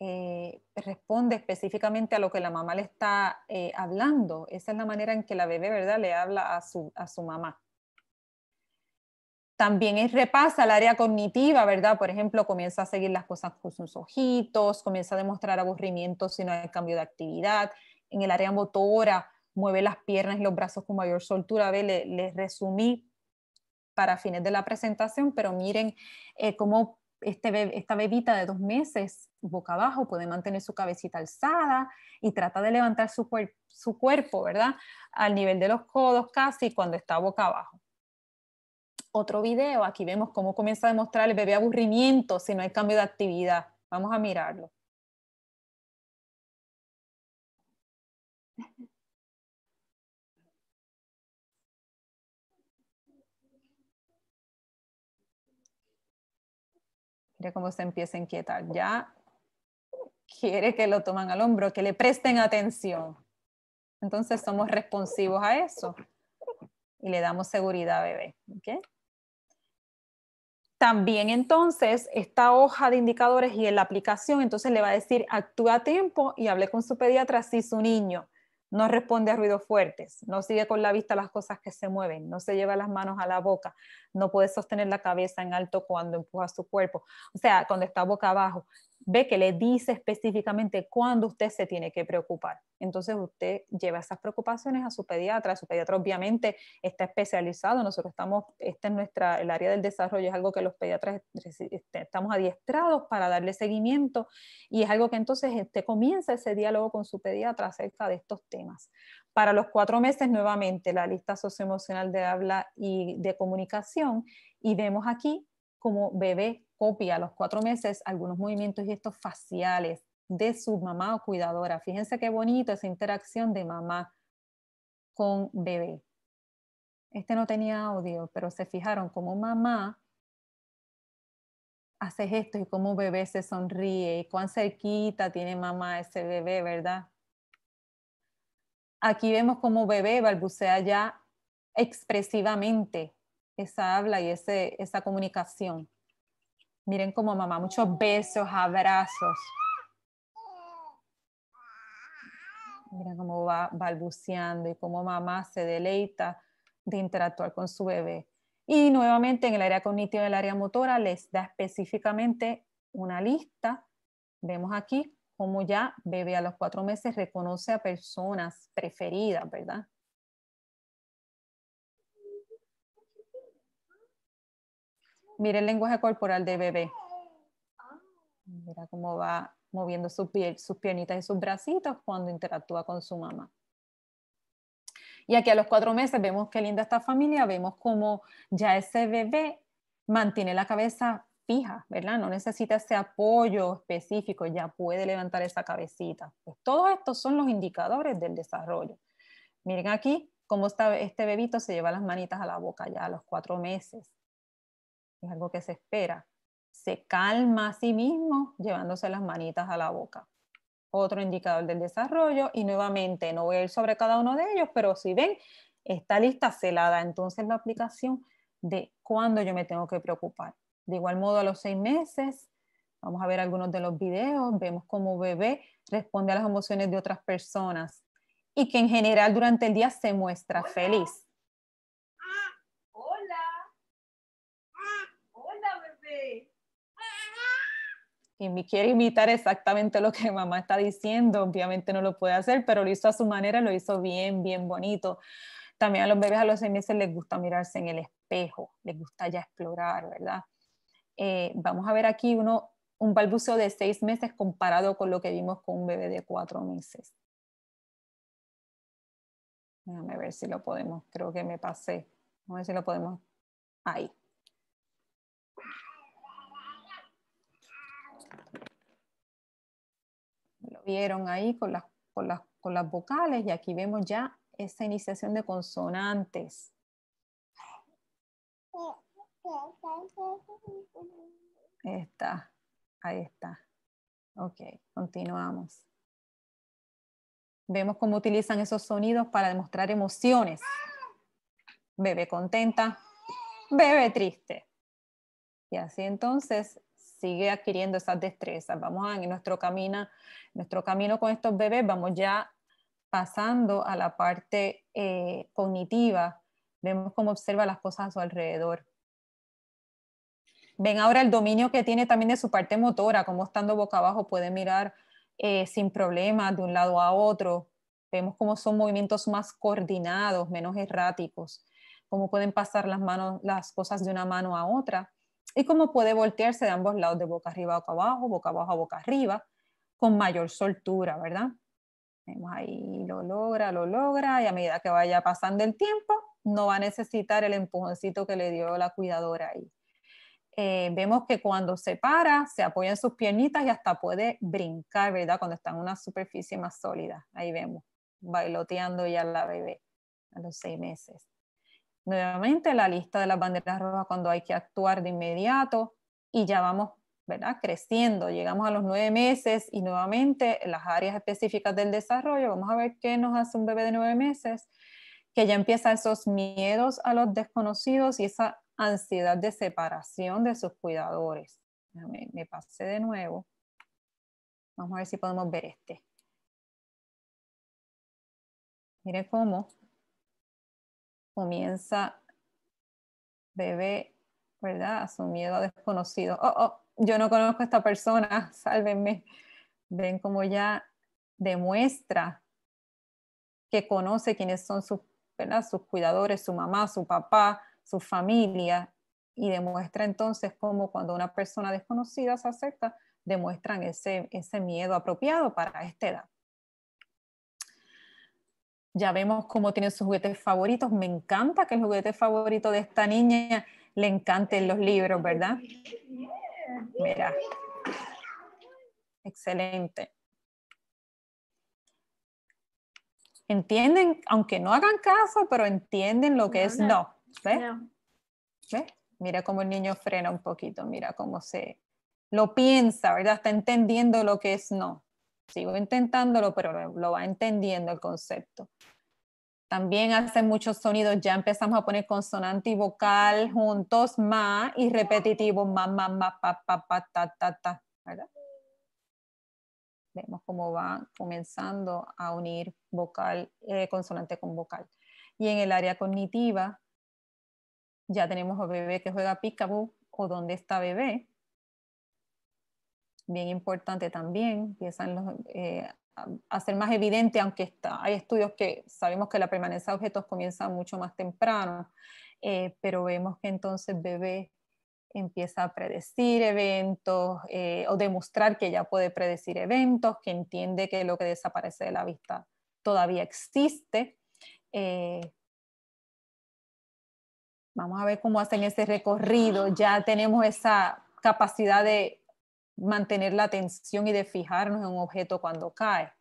A: Eh, responde específicamente a lo que la mamá le está eh, hablando. Esa es la manera en que la bebé, ¿verdad? Le habla a su, a su mamá. También repasa el área cognitiva, ¿verdad? Por ejemplo, comienza a seguir las cosas con sus ojitos, comienza a demostrar aburrimiento si no hay cambio de actividad. En el área motora, mueve las piernas y los brazos con mayor soltura. Les resumí para fines de la presentación, pero miren eh, cómo este esta bebita de dos meses, boca abajo, puede mantener su cabecita alzada y trata de levantar su, su cuerpo, ¿verdad? Al nivel de los codos casi cuando está boca abajo otro video. Aquí vemos cómo comienza a demostrar el bebé aburrimiento si no hay cambio de actividad. Vamos a mirarlo. Mira cómo se empieza a inquietar. Ya quiere que lo toman al hombro, que le presten atención. Entonces somos responsivos a eso y le damos seguridad, bebé. ¿okay? También entonces esta hoja de indicadores y en la aplicación entonces le va a decir actúa a tiempo y hable con su pediatra si su niño no responde a ruidos fuertes, no sigue con la vista las cosas que se mueven, no se lleva las manos a la boca, no puede sostener la cabeza en alto cuando empuja su cuerpo, o sea, cuando está boca abajo, ve que le dice específicamente cuándo usted se tiene que preocupar. Entonces usted lleva esas preocupaciones a su pediatra, su pediatra obviamente está especializado, nosotros estamos, este es nuestra, el área del desarrollo es algo que los pediatras este, estamos adiestrados para darle seguimiento y es algo que entonces usted comienza ese diálogo con su pediatra acerca de estos temas. Para los cuatro meses, nuevamente, la lista socioemocional de habla y de comunicación y vemos aquí como bebé copia a los cuatro meses algunos movimientos y gestos faciales de su mamá o cuidadora. Fíjense qué bonito esa interacción de mamá con bebé. Este no tenía audio, pero se fijaron cómo mamá hace gestos y cómo bebé se sonríe y cuán cerquita tiene mamá ese bebé, ¿verdad? Aquí vemos cómo bebé balbucea ya expresivamente esa habla y esa comunicación. Miren cómo mamá, muchos besos, abrazos. Miren cómo va balbuceando y cómo mamá se deleita de interactuar con su bebé. Y nuevamente en el área cognitiva y el área motora les da específicamente una lista. Vemos aquí cómo ya bebé a los cuatro meses reconoce a personas preferidas, ¿verdad? Mire el lenguaje corporal de bebé. Mira cómo va moviendo sus piernitas y sus bracitos cuando interactúa con su mamá. Y aquí a los cuatro meses vemos qué linda esta familia, vemos cómo ya ese bebé mantiene la cabeza fija, ¿verdad? No necesita ese apoyo específico, ya puede levantar esa cabecita. Pues todos estos son los indicadores del desarrollo. Miren aquí cómo este bebito se lleva las manitas a la boca ya a los cuatro meses es algo que se espera. Se calma a sí mismo llevándose las manitas a la boca. Otro indicador del desarrollo y nuevamente no voy a ir sobre cada uno de ellos, pero si ven, esta lista se la da entonces la aplicación de cuándo yo me tengo que preocupar. De igual modo a los seis meses, vamos a ver algunos de los videos, vemos cómo bebé responde a las emociones de otras personas y que en general durante el día se muestra feliz. y quiere imitar exactamente lo que mamá está diciendo, obviamente no lo puede hacer, pero lo hizo a su manera, lo hizo bien, bien bonito. También a los bebés a los seis meses les gusta mirarse en el espejo, les gusta ya explorar, ¿verdad? Eh, vamos a ver aquí uno, un balbuceo de seis meses comparado con lo que vimos con un bebé de cuatro meses. Déjame ver si lo podemos, creo que me pasé. Vamos a ver si lo podemos. Ahí. vieron ahí con las, vocales y aquí vemos ya esa iniciación de consonantes. Está, ahí está. Ok, continuamos. Vemos cómo utilizan esos sonidos para demostrar emociones. Bebé contenta, bebé triste. Y así entonces sigue adquiriendo esas destrezas. Vamos a, en nuestro, camino, nuestro camino con estos bebés, vamos ya pasando a la parte eh, cognitiva. Vemos cómo observa las cosas a su alrededor. Ven ahora el dominio que tiene también de su parte motora, cómo estando boca abajo puede mirar eh, sin problemas de un lado a otro. Vemos cómo son movimientos más coordinados, menos erráticos, cómo pueden pasar las cosas de una mano a otra y cómo puede voltearse de ambos lados, de boca arriba a boca abajo, boca abajo a boca arriba, con mayor soltura, ¿verdad? Vemos ahí, lo logra, lo logra, y a medida que vaya pasando el tiempo, no va a necesitar el empujoncito que le dio la cuidadora ahí. Eh, vemos que cuando se para, se apoya en sus piernitas y hasta puede brincar, ¿verdad? Cuando está en una superficie más sólida. Ahí vemos, bailoteando ya la bebé a los seis meses. Nuevamente la lista de las banderas rojas cuando hay que actuar de inmediato y ya vamos ¿verdad? creciendo, llegamos a los nueve meses y nuevamente las áreas específicas del desarrollo, vamos a ver qué nos hace un bebé de nueve meses, que ya empieza esos miedos a los desconocidos y esa ansiedad de separación de sus cuidadores. Me, pasé de nuevo. Vamos a ver si podemos ver este. mire cómo comienza bebé, ¿verdad? A su miedo a desconocido. Oh, oh, yo no conozco a esta persona, sálvenme. Ven cómo ya demuestra que conoce quiénes son sus, sus cuidadores, su mamá, su papá, su familia, y demuestra entonces cómo cuando una persona desconocida se acerca, demuestran ese, ese miedo apropiado para esta edad ya vemos cómo tiene sus juguetes favoritos. Me encanta que el juguete favorito de esta niña le encanten los libros, ¿verdad? Mira. Excelente. Entienden, aunque no hagan caso, pero entienden lo que es no. Mira cómo el niño frena un poquito, mira cómo se lo piensa, ¿verdad? Está entendiendo lo que es no sigo intentándolo, pero lo, va entendiendo el concepto. También hace muchos sonidos, ya empezamos a poner consonante y vocal juntos, ma y repetitivo, ma, ma, pa, pa, pa, ta, ta, ta, Vemos cómo va comenzando a unir vocal, eh, consonante con vocal. Y en el área cognitiva, ya tenemos a bebé que juega peekaboo o dónde está bebé, bien importante también, empiezan eh, a ser más evidente, aunque está, hay estudios que sabemos que la permanencia de objetos comienza mucho más temprano, eh, pero vemos que entonces bebé empieza a predecir eventos eh, o demostrar que ya puede predecir eventos, que entiende que lo que desaparece de la vista todavía existe. vamos a ver cómo hacen ese recorrido. Ya tenemos esa capacidad de mantener la atención y de fijarnos en un objeto cuando cae.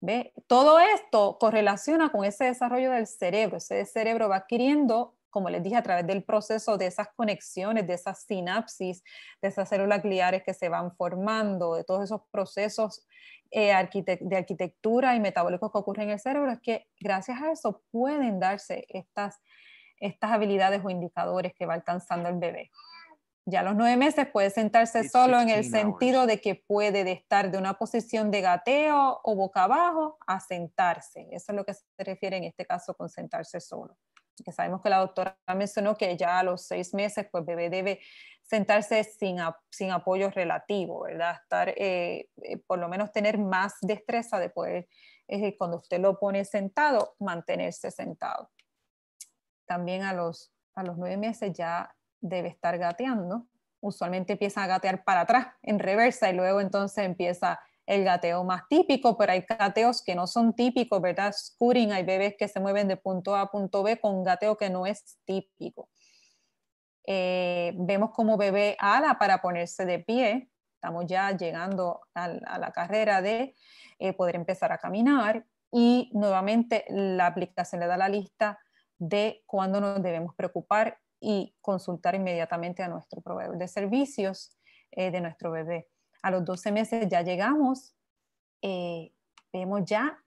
A: ¿Ve? Todo esto correlaciona con ese desarrollo del cerebro. Ese cerebro va adquiriendo, como les dije, a través del proceso de esas conexiones, de esas sinapsis, de esas células gliares que se van formando, de todos esos procesos eh, de arquitectura y metabólicos que ocurren en el cerebro, es que gracias a eso pueden darse estas, estas habilidades o indicadores que va alcanzando el bebé. Ya a los nueve meses puede sentarse solo en el sentido de que puede de estar de una posición de gateo o boca abajo a sentarse. Eso es lo que se refiere en este caso con sentarse solo. Que sabemos que la doctora mencionó que ya a los seis meses, pues bebé debe sentarse sin, sin apoyo relativo, ¿verdad? Estar, eh, eh, por lo menos tener más destreza de poder, eh, cuando usted lo pone sentado, mantenerse sentado. También a los, a los nueve meses ya debe estar gateando. Usualmente empieza a gatear para atrás, en reversa, y luego entonces empieza el gateo más típico, pero hay gateos que no son típicos, ¿verdad? Scooting, hay bebés que se mueven de punto A a punto B con gateo que no es típico. Eh, vemos como bebé ala para ponerse de pie, estamos ya llegando a, la carrera de eh, poder empezar a caminar y nuevamente la aplicación le da la lista de cuándo nos debemos preocupar y consultar inmediatamente a nuestro proveedor de servicios eh, de nuestro bebé. A los 12 meses ya llegamos, eh, vemos ya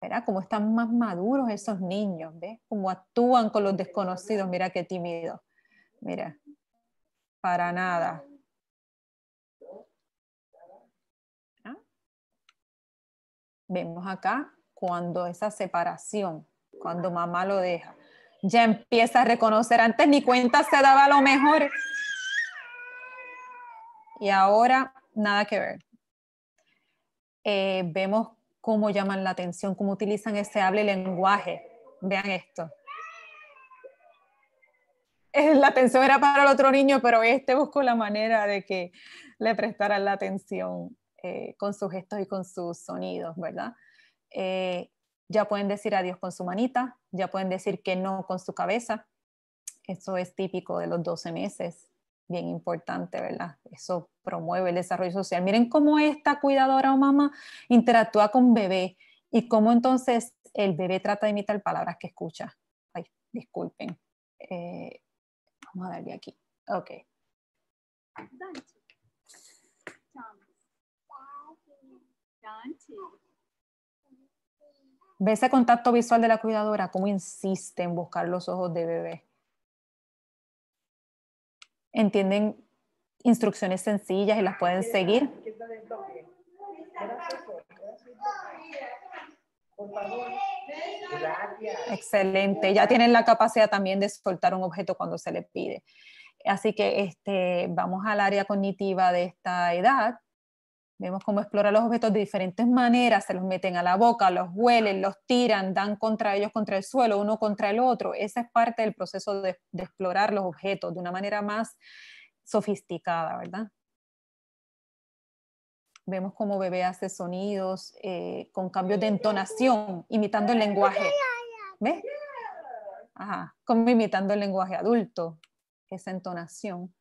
A: ¿verdad? cómo están más maduros esos niños, ¿ves? cómo actúan con los desconocidos, mira qué tímido, mira, para nada. ¿Ah? Vemos acá cuando esa separación, cuando mamá lo deja ya empieza a reconocer. Antes ni cuenta se daba lo mejor. Y ahora nada que ver. Eh, vemos cómo llaman la atención, cómo utilizan ese hable lenguaje. Vean esto. Eh, la atención era para el otro niño, pero este buscó la manera de que le prestaran la atención eh, con sus gestos y con sus sonidos, ¿verdad? Ya pueden decir adiós con su manita, ya pueden decir que no con su cabeza. Eso es típico de los 12 meses, bien importante, ¿verdad? Eso promueve el desarrollo social. Miren cómo esta cuidadora o mamá interactúa con bebé y cómo entonces el bebé trata de imitar palabras que escucha. Ay, disculpen. Eh, vamos a darle aquí. Ok ve ese contacto visual de la cuidadora, cómo insiste en buscar los ojos de bebé. Entienden instrucciones sencillas y las pueden seguir. Excelente, ya tienen la capacidad también de soltar un objeto cuando se les pide. Así que este, vamos al área cognitiva de esta edad Vemos cómo explora los objetos de diferentes maneras, se los meten a la boca, los huelen, los tiran, dan contra ellos, contra el suelo, uno contra el otro. Esa es parte del proceso de, explorar los objetos de una manera más sofisticada, ¿verdad? Vemos cómo bebé hace sonidos eh, con cambios de entonación, imitando el lenguaje. ¿Ves? Ajá, como imitando el lenguaje adulto, esa entonación.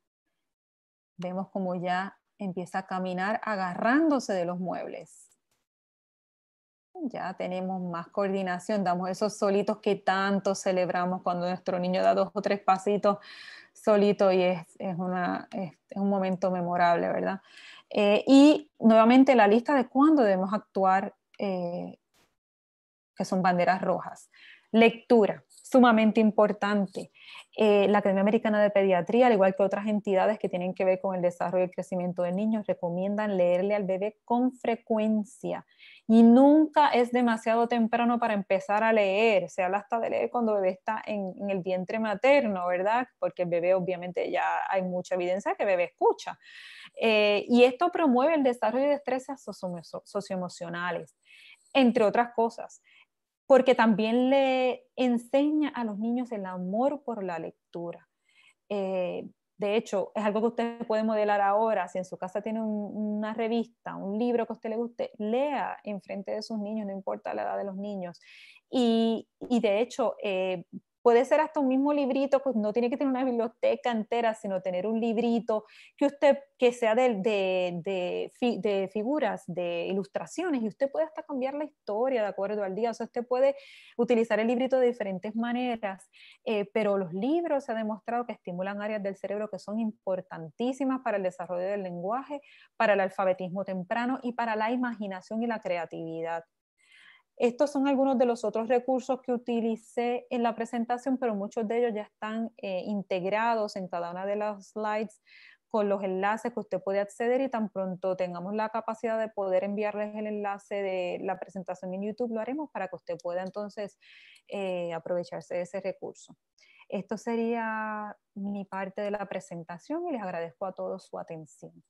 A: Vemos cómo ya empieza a caminar agarrándose de los muebles. Ya tenemos más coordinación, damos esos solitos que tanto celebramos cuando nuestro niño da dos o tres pasitos solito y es, es, un momento memorable, ¿verdad? Eh, y nuevamente la lista de cuándo debemos actuar, eh, que son banderas rojas. Lectura sumamente importante. Eh, la Academia Americana de Pediatría, al igual que otras entidades que tienen que ver con el desarrollo y el crecimiento de niños recomiendan leerle al bebé con frecuencia. Y nunca es demasiado temprano para empezar a leer. Se habla hasta de leer cuando el bebé está en, el vientre materno, ¿verdad? Porque el bebé obviamente ya hay mucha evidencia que el bebé escucha. Eh, y esto promueve el desarrollo de destrezas socioemocionales entre otras cosas porque también le enseña a los niños el amor por la lectura. Eh, de hecho, es algo que usted puede modelar ahora. Si en su casa tiene una revista, un libro que a usted le guste, lea enfrente de sus niños, no importa la edad de los niños. Y, de hecho, eh, Puede ser hasta un mismo librito, pues no tiene que tener una biblioteca entera, sino tener un librito que usted, que sea de, figuras, de ilustraciones, y usted puede hasta cambiar la historia de acuerdo al día. O usted puede utilizar el librito de diferentes maneras, eh, pero los libros se ha demostrado que estimulan áreas del cerebro que son importantísimas para el desarrollo del lenguaje, para el alfabetismo temprano y para la imaginación y la creatividad. Estos son algunos de los otros recursos que utilicé en la presentación, pero muchos de ellos ya están eh, integrados en cada una de las slides con los enlaces que usted puede acceder y tan pronto tengamos la capacidad de poder enviarles el enlace de la presentación en YouTube, lo haremos para que usted pueda entonces eh, aprovecharse de ese recurso. Esto sería mi parte de la presentación y les agradezco a todos su atención.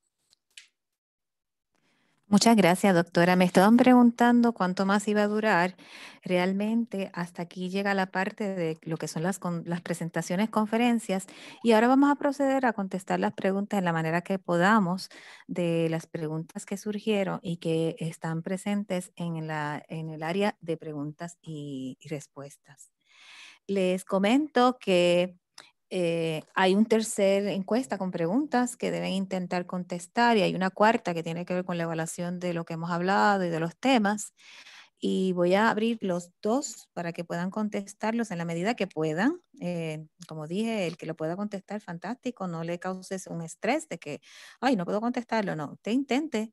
B: Muchas gracias, doctora. Me estaban preguntando cuánto más iba a durar. Realmente hasta aquí llega la parte de lo que son las, las presentaciones, conferencias, y ahora vamos a proceder a contestar las preguntas de la manera que podamos de las preguntas que surgieron y que están presentes en, el área de preguntas y respuestas. Les comento que eh, hay un tercer encuesta con preguntas que deben intentar contestar y hay una cuarta que tiene que ver con la evaluación de lo que hemos hablado y de los temas. Y voy a abrir los dos para que puedan contestarlos en la medida que puedan. Eh, como dije, el que lo pueda contestar, fantástico, no le causes un estrés de que, ay, no puedo contestarlo, no, usted intente.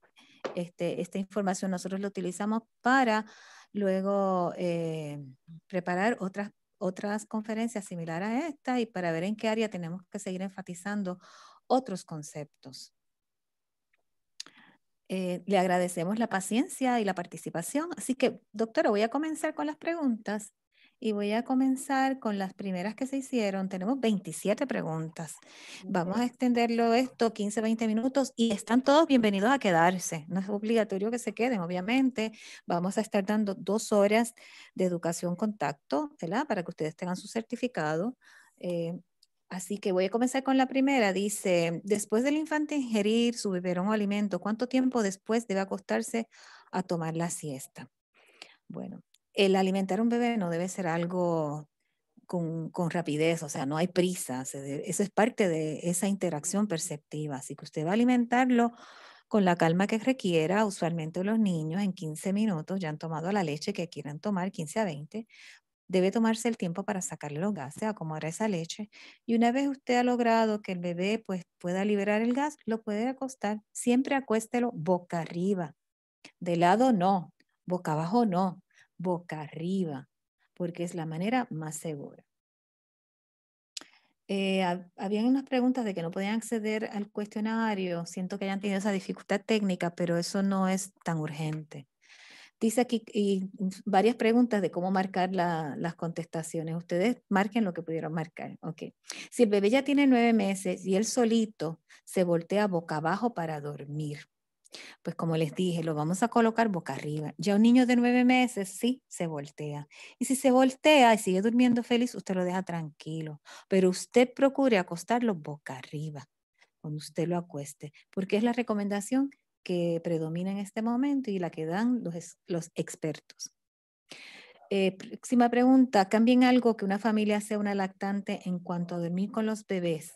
B: Este, esta información nosotros la utilizamos para luego eh, preparar otras otras conferencias similar a esta y para ver en qué área tenemos que seguir enfatizando otros conceptos. Eh, le agradecemos la paciencia y la participación. Así que, doctora, voy a comenzar con las preguntas y voy a comenzar con las primeras que se hicieron. Tenemos 27 preguntas. Vamos a extenderlo esto 15, 20 minutos y están todos bienvenidos a quedarse. No es obligatorio que se queden, obviamente. Vamos a estar dando dos horas de educación contacto, ¿verdad? Para que ustedes tengan su certificado. Eh, así que voy a comenzar con la primera. Dice, después del infante ingerir su biberón o alimento, ¿cuánto tiempo después debe acostarse a tomar la siesta? Bueno, el alimentar a un bebé no debe ser algo con, rapidez, o sea, no hay prisa. eso es parte de esa interacción perceptiva. Así que usted va a alimentarlo con la calma que requiera. Usualmente los niños en 15 minutos ya han tomado la leche que quieran tomar, 15 a 20. Debe tomarse el tiempo para sacarle los gases, acomodar esa leche. Y una vez usted ha logrado que el bebé pues, pueda liberar el gas, lo puede acostar. Siempre acuéstelo boca arriba. De lado no, boca abajo no boca arriba, porque es la manera más segura. Eh, habían unas preguntas de que no podían acceder al cuestionario. Siento que hayan tenido esa dificultad técnica, pero eso no es tan urgente. Dice aquí y varias preguntas de cómo marcar las contestaciones. Ustedes marquen lo que pudieron marcar. Okay. Si el bebé ya tiene nueve meses y él solito se voltea boca abajo para dormir, pues como les dije, lo vamos a colocar boca arriba. Ya un niño de nueve meses, sí, se voltea. Y si se voltea y sigue durmiendo feliz, usted lo deja tranquilo. Pero usted procure acostarlo boca arriba cuando usted lo acueste, porque es la recomendación que predomina en este momento y la que dan los, expertos. Eh, próxima pregunta, ¿cambien algo que una familia sea una lactante en cuanto a dormir con los bebés?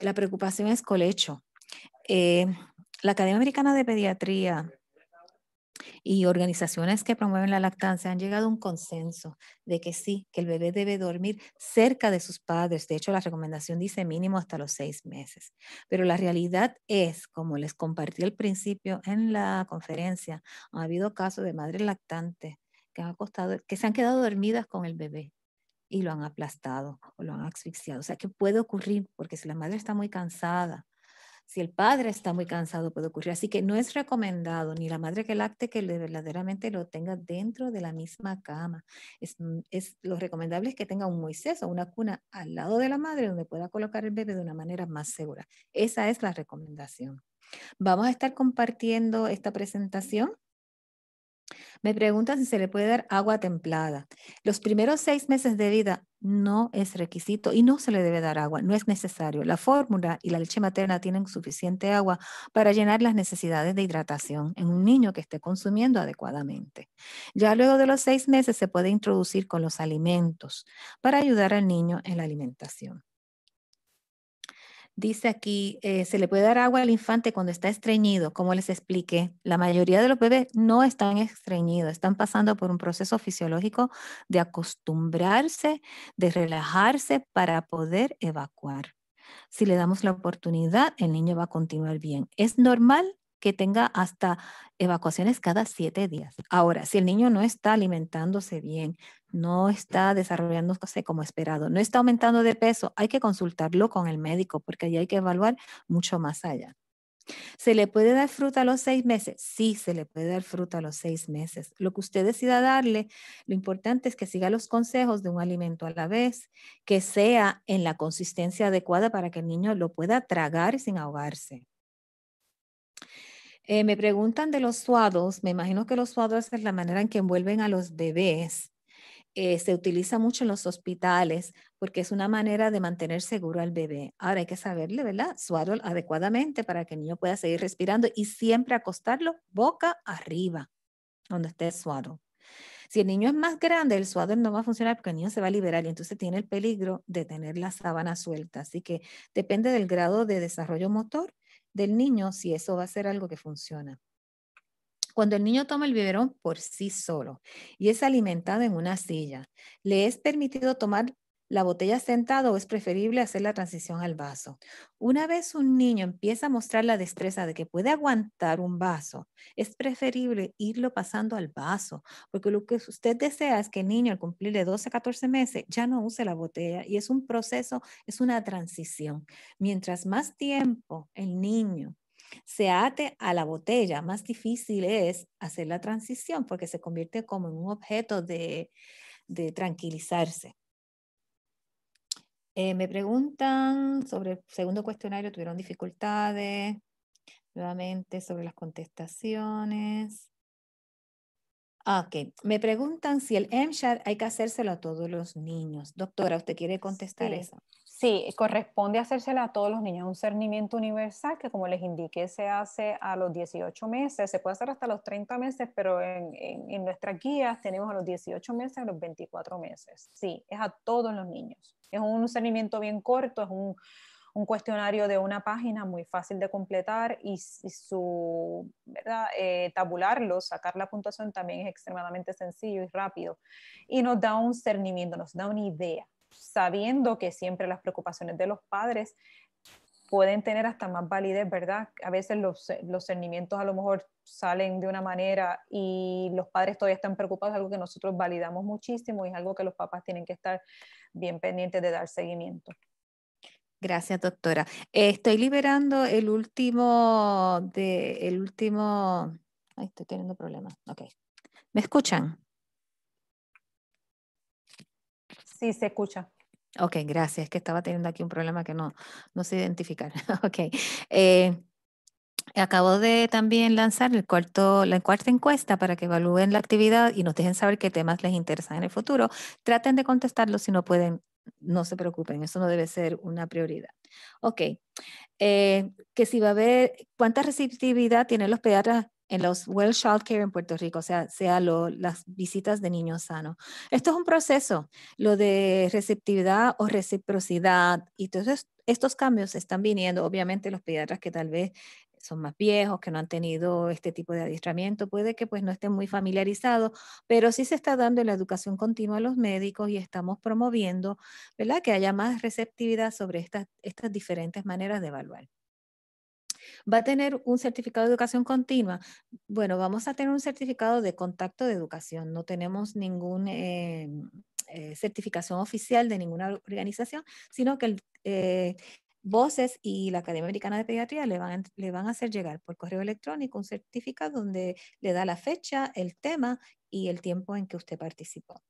B: La preocupación es colecho. Eh, la Academia Americana de Pediatría y organizaciones que promueven la lactancia han llegado a un consenso de que sí, que el bebé debe dormir cerca de sus padres. De hecho, la recomendación dice mínimo hasta los seis meses. Pero la realidad es, como les compartí al principio en la conferencia, ha habido casos de madres lactantes que, se han quedado dormidas con el bebé y lo han aplastado o lo han asfixiado. O sea, que puede ocurrir porque si la madre está muy cansada si el padre está muy cansado, puede ocurrir. Así que no es recomendado ni la madre que lacte que verdaderamente lo tenga dentro de la misma cama. Mm, es, lo recomendable es que tenga un Moisés o una cuna al lado de la madre donde pueda colocar el bebé de una manera más segura. Esa es la recomendación. Vamos a estar compartiendo esta presentación me preguntan si se le puede dar agua templada. Los primeros seis meses de vida no es requisito y no se le debe dar agua, no es necesario. La fórmula y la leche materna tienen suficiente agua para llenar las necesidades de hidratación en un niño que esté consumiendo adecuadamente. Ya luego de los seis meses se puede introducir con los alimentos para ayudar al niño en la alimentación. Dice aquí, eh, se le puede dar agua al infante cuando está estreñido. Como les expliqué, la mayoría de los bebés no están estreñidos, están pasando por un proceso fisiológico de acostumbrarse, de relajarse para poder evacuar. Si le damos la oportunidad, el niño va a continuar bien. Es normal que tenga hasta evacuaciones cada siete días. Ahora, si el niño no está alimentándose bien, no está desarrollándose como esperado, no está aumentando de peso, hay que consultarlo con el médico porque ahí hay que evaluar mucho más allá. ¿Se le puede dar fruta a los seis meses? Sí, se le puede dar fruta a los seis meses. Lo que usted decida darle, lo importante es que siga los consejos de un alimento a la vez, que sea en la consistencia adecuada para que el niño lo pueda tragar sin ahogarse. Eh, me preguntan de los suados. Me imagino que los suados es la manera en que envuelven a los bebés. Eh, se utiliza mucho en los hospitales porque es una manera de mantener seguro al bebé. Ahora hay que saberle, ¿verdad? Swaddle adecuadamente para que el niño pueda seguir respirando y siempre acostarlo boca arriba, donde esté el Si el niño es más grande, el swaddle no va a funcionar porque el niño se va a liberar y entonces tiene el peligro de tener la sábana suelta. Así que depende del grado de desarrollo motor del niño si eso va a ser algo que funciona. Cuando el niño toma el biberón por sí solo y es alimentado en una silla, le es permitido tomar la botella sentado o es preferible hacer la transición al vaso. Una vez un niño empieza a mostrar la destreza de que puede aguantar un vaso, es preferible irlo pasando al vaso, porque lo que usted desea es que el niño al cumplir de 12 a 14 meses ya no use la botella y es un proceso, es una transición. Mientras más tiempo el niño se ate a la botella, más difícil es hacer la transición porque se convierte como en un objeto de tranquilizarse. Eh, me preguntan sobre el segundo cuestionario, ¿tuvieron dificultades? Nuevamente sobre las contestaciones. Ah, ok. Me preguntan si el MSHAT hay que hacérselo a todos los niños. Doctora, ¿usted quiere contestar eso? Sí, corresponde hacérsela
A: a todos los niños. Un cernimiento universal que, como les indiqué, se hace a los 18 meses. Se puede hacer hasta los 30 meses, pero en, en, en nuestras guías tenemos a los 18 meses, a los 24 meses. Sí, es a todos los niños. Es un cernimiento bien corto, es un, un cuestionario de una página muy fácil de completar y, su ¿verdad? Eh, tabularlo, sacar la puntuación también es extremadamente sencillo y rápido. Y nos da un cernimiento, nos da una idea sabiendo que siempre las preocupaciones de los padres pueden tener hasta más validez, ¿verdad? A veces los, los cernimientos a lo mejor salen de una manera y los padres todavía están preocupados, algo que nosotros validamos muchísimo y es algo que los papás tienen que estar bien pendientes de dar seguimiento.
B: Gracias, doctora. Eh, estoy liberando el último de el último. estoy teniendo problemas. Ok. ¿Me escuchan?
A: Sí, se escucha.
B: Ok, gracias. Es que estaba teniendo aquí un problema que no, no sé identificar. ok. Eh, acabo de también lanzar el cuarto, la cuarta encuesta para que evalúen la actividad y nos dejen saber qué temas les interesan en el futuro. Traten de contestarlo si no pueden. No se preocupen, eso no debe ser una prioridad. Ok, eh, que si va a haber, ¿cuánta receptividad tienen los pediatras en los Well Child Care en Puerto Rico, o sea, sea las visitas de niños sanos. Esto es un proceso, lo de receptividad o reciprocidad, y entonces estos cambios están viniendo, obviamente los pediatras que tal vez son más viejos, que no han tenido este tipo de adiestramiento, puede que pues no estén muy familiarizados, pero sí se está dando la educación continua a los médicos y estamos promoviendo, ¿verdad? Que haya más receptividad sobre estas, estas diferentes maneras de evaluar va a tener un certificado de educación continua. Bueno, vamos a tener un certificado de contacto de educación. No tenemos ninguna eh, eh, certificación oficial de ninguna organización, sino que eh, Voces y la Academia Americana de Pediatría le van a hacer llegar por correo electrónico un certificado donde le da la fecha, el tema y el tiempo en que usted participó.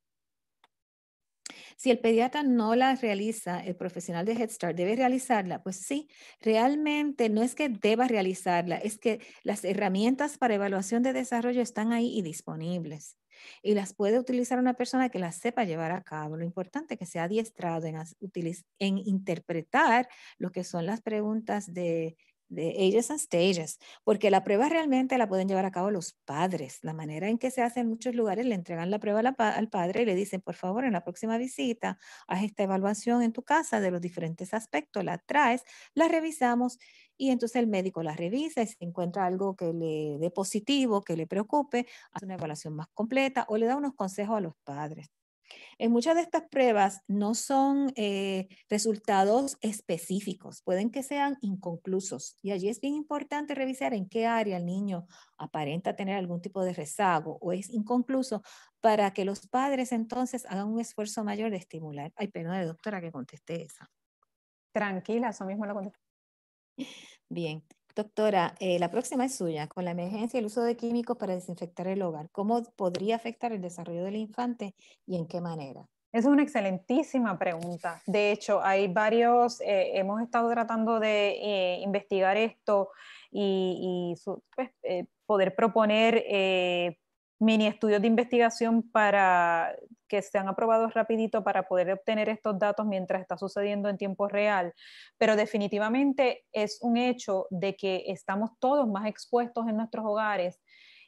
B: Si el pediatra no la realiza, el profesional de Head Start debe realizarla. Pues sí, realmente no es que deba realizarla, es que las herramientas para evaluación de desarrollo están ahí y disponibles. Y las puede utilizar una persona que las sepa llevar a cabo. Lo importante es que sea adiestrado en, en interpretar lo que son las preguntas de de ages and stages, porque la prueba realmente la pueden llevar a cabo los padres. La manera en que se hace en muchos lugares, le entregan la prueba al padre y le dicen, por favor, en la próxima visita, haz esta evaluación en tu casa de los diferentes aspectos, la traes, la revisamos y entonces el médico la revisa y si encuentra algo que le dé positivo, que le preocupe, hace una evaluación más completa o le da unos consejos a los padres. En muchas de estas pruebas no son eh, resultados específicos, pueden que sean inconclusos y allí es bien importante revisar en qué área el niño aparenta tener algún tipo de rezago o es inconcluso para que los padres entonces hagan un esfuerzo mayor de estimular. Ay, pena de doctora que conteste esa. Tranquila, eso mismo lo contesté. Bien, Doctora, eh, la próxima es suya. Con la emergencia, el uso de químicos para desinfectar el hogar, ¿cómo podría afectar el desarrollo del infante y en qué
A: manera? Esa Es una excelentísima pregunta. De hecho, hay varios, eh, hemos estado tratando de eh, investigar esto y, pues, poder proponer mini estudios de investigación para que se han aprobado rapidito para poder obtener estos datos mientras está sucediendo en tiempo real, pero definitivamente es un hecho de que estamos todos más expuestos en nuestros hogares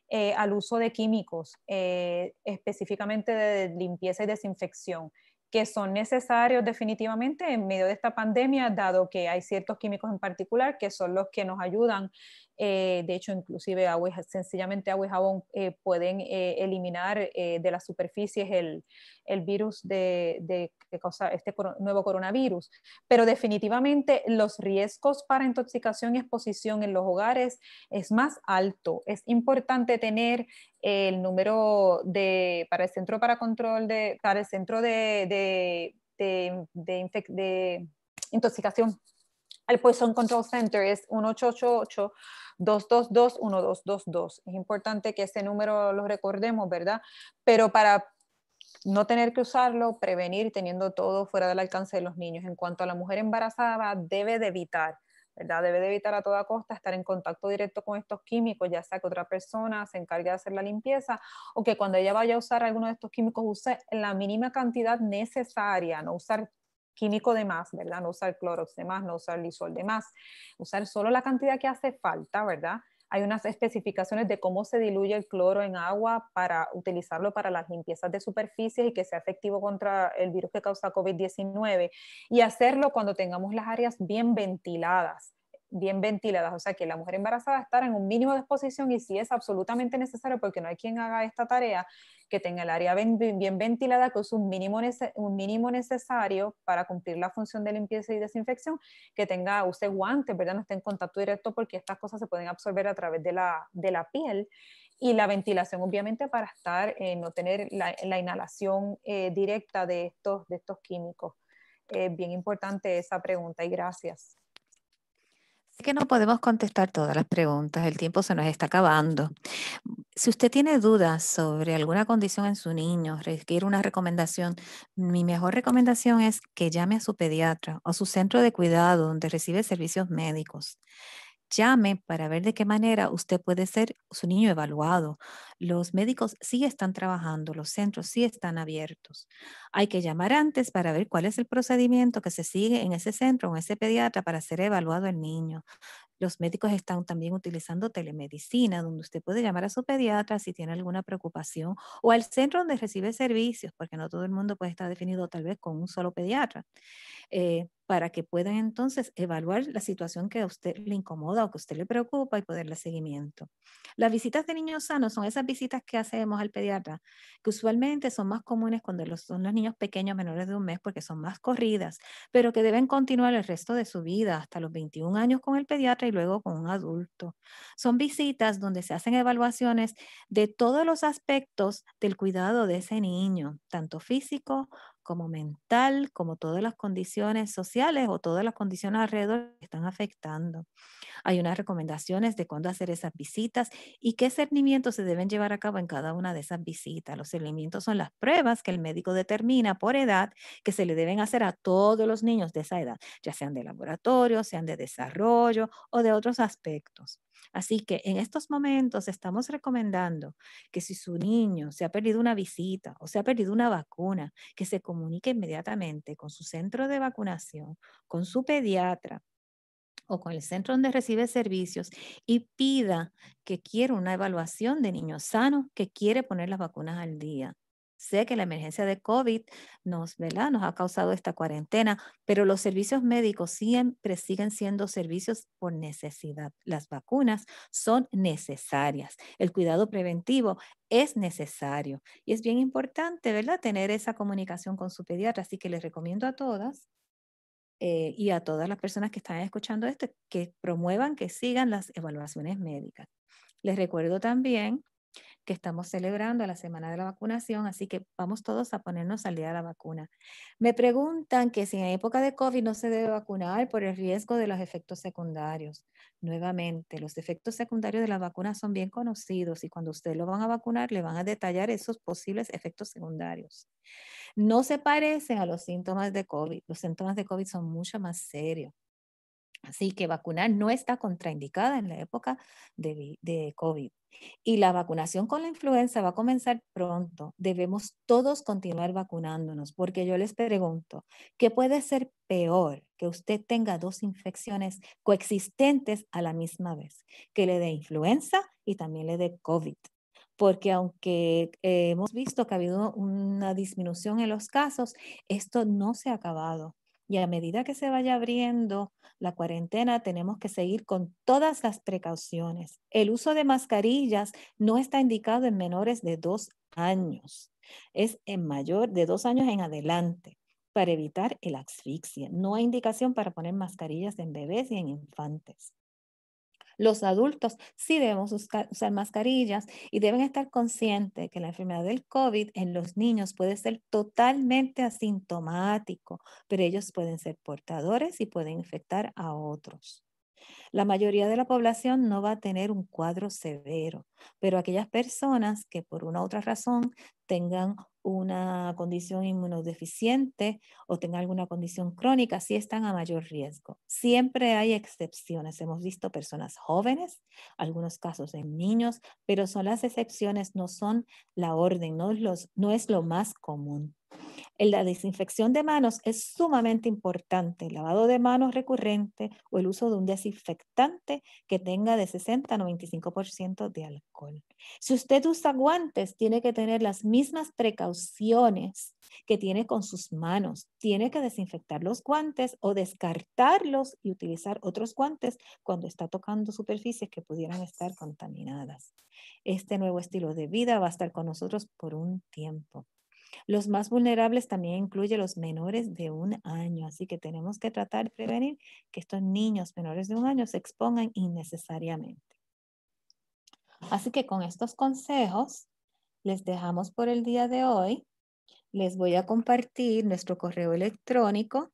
A: eh, al uso de químicos, eh, específicamente de limpieza y desinfección que son necesarios definitivamente en medio de esta pandemia, dado que hay ciertos químicos en particular que son los que nos ayudan eh, de hecho, inclusive agua sencillamente agua y jabón eh, pueden eh, eliminar de las superficies el, el virus de, que causa este nuevo coronavirus. Pero definitivamente los riesgos para intoxicación y exposición en los hogares es más alto. Es importante tener el número de, para el Centro para Control de, para el Centro de, de, de, de Intoxicación el Poison Control Center es 1888 222-1222. Es importante que este número lo recordemos, ¿verdad? Pero para no tener que usarlo, prevenir teniendo todo fuera del alcance de los niños. En cuanto a la mujer embarazada, debe de evitar ¿verdad? Debe de evitar a toda costa estar en contacto directo con estos químicos, ya sea que otra persona se encargue de hacer la limpieza o que cuando ella vaya a usar alguno de estos químicos use la mínima cantidad necesaria, no usar químico de más, ¿verdad? No usar clorox de más, no usar lisol de más, usar solo la cantidad que hace falta, ¿verdad? Hay unas especificaciones de cómo se diluye el cloro en agua para utilizarlo para las limpiezas de superficies y que sea efectivo contra el virus que causa COVID-19 y hacerlo cuando tengamos las áreas bien ventiladas bien ventiladas, o sea que la mujer embarazada estará en un mínimo de exposición y si es absolutamente necesario, porque no hay quien haga esta tarea, que tenga el área bien, ventilada, que es un mínimo, un mínimo necesario para cumplir la función de limpieza y desinfección, que tenga, use guantes, ¿verdad? No esté en contacto directo porque estas cosas se pueden absorber a través de la, piel y la ventilación obviamente para estar, eh, no tener la, inhalación eh, directa de estos, de estos químicos. Eh, bien importante esa pregunta y gracias
B: que no podemos contestar todas las preguntas, el tiempo se nos está acabando. Si usted tiene dudas sobre alguna condición en su niño, requiere una recomendación, mi mejor recomendación es que llame a su pediatra o su centro de cuidado donde recibe servicios médicos llame para ver de qué manera usted puede ser su niño evaluado. Los médicos sí están trabajando, los centros sí están abiertos. Hay que llamar antes para ver cuál es el procedimiento que se sigue en ese centro, en ese pediatra, para ser evaluado el niño. Los médicos están también utilizando telemedicina, donde usted puede llamar a su pediatra si tiene alguna preocupación o al centro donde recibe servicios, porque no todo el mundo puede estar definido tal vez con un solo pediatra. Eh, para que puedan entonces evaluar la situación que a usted le incomoda o que a usted le preocupa y poderle seguimiento. Las visitas de niños sanos son esas visitas que hacemos al pediatra, que usualmente son más comunes cuando los, son los niños pequeños menores de un mes porque son más corridas, pero que deben continuar el resto de su vida hasta los 21 años con el pediatra y luego con un adulto. Son visitas donde se hacen evaluaciones de todos los aspectos del cuidado de ese niño, tanto físico como mental, como todas las condiciones sociales o todas las condiciones alrededor que están afectando. Hay unas recomendaciones de cuándo hacer esas visitas y qué cernimientos se deben llevar a cabo en cada una de esas visitas. Los cernimientos son las pruebas que el médico determina por edad que se le deben hacer a todos los niños de esa edad, ya sean de laboratorio, sean de desarrollo o de otros aspectos. Así que en estos momentos estamos recomendando que si su niño se ha perdido una visita o se ha perdido una vacuna, que se comunique inmediatamente con su centro de vacunación, con su pediatra o con el centro donde recibe servicios y pida que quiere una evaluación de niños sanos, que quiere poner las vacunas al día. Sé que la emergencia de COVID nos, ¿verdad? nos ha causado esta cuarentena, pero los servicios médicos siempre siguen siendo servicios por necesidad. Las vacunas son necesarias. El cuidado preventivo es necesario. Y es bien importante, ¿verdad?, tener esa comunicación con su pediatra. Así que les recomiendo a todas eh, y a todas las personas que están escuchando esto que promuevan que sigan las evaluaciones médicas. Les recuerdo también que estamos celebrando la semana de la vacunación, así que vamos todos a ponernos al día de la vacuna. Me preguntan que si en época de COVID no se debe vacunar por el riesgo de los efectos secundarios. Nuevamente, los efectos secundarios de la vacuna son bien conocidos y cuando usted lo van a vacunar le van a detallar esos posibles efectos secundarios. No se parecen a los síntomas de COVID. Los síntomas de COVID son mucho más serios. Así que vacunar no está contraindicada en la época de, COVID. Y la vacunación con la influenza va a comenzar pronto. Debemos todos continuar vacunándonos, porque yo les pregunto, ¿qué puede ser peor que usted tenga dos infecciones coexistentes a la misma vez? Que le dé influenza y también le dé COVID. Porque aunque eh, hemos visto que ha habido una disminución en los casos, esto no se ha acabado y a medida que se vaya abriendo la cuarentena, tenemos que seguir con todas las precauciones. El uso de mascarillas no está indicado en menores de dos años, es en mayor de dos años en adelante para evitar el asfixia. No hay indicación para poner mascarillas en bebés y en infantes. Los adultos sí debemos usar mascarillas y deben estar conscientes que la enfermedad del COVID en los niños puede ser totalmente asintomático, pero ellos pueden ser portadores y pueden infectar a otros. La mayoría de la población no va a tener un cuadro severo, pero aquellas personas que por una u otra razón tengan una condición inmunodeficiente o tengan alguna condición crónica, sí están a mayor riesgo. Siempre hay excepciones. Hemos visto personas jóvenes, algunos casos en niños, pero son las excepciones, no son la orden, no, no es lo más común. La desinfección de manos es sumamente importante. El lavado de manos recurrente o el uso de un desinfectante que tenga de 60 a 95% de alcohol. Si usted usa guantes, tiene que tener las mismas precauciones que tiene con sus manos. Tiene que desinfectar los guantes o descartarlos y utilizar otros guantes cuando está tocando superficies que pudieran estar contaminadas. Este nuevo estilo de vida va a estar con nosotros por un tiempo. Los más vulnerables también incluye los menores de un año, así que tenemos que tratar de prevenir que estos niños menores de un año se expongan innecesariamente. Así que con estos consejos les dejamos por el día de hoy. Les voy a compartir nuestro correo electrónico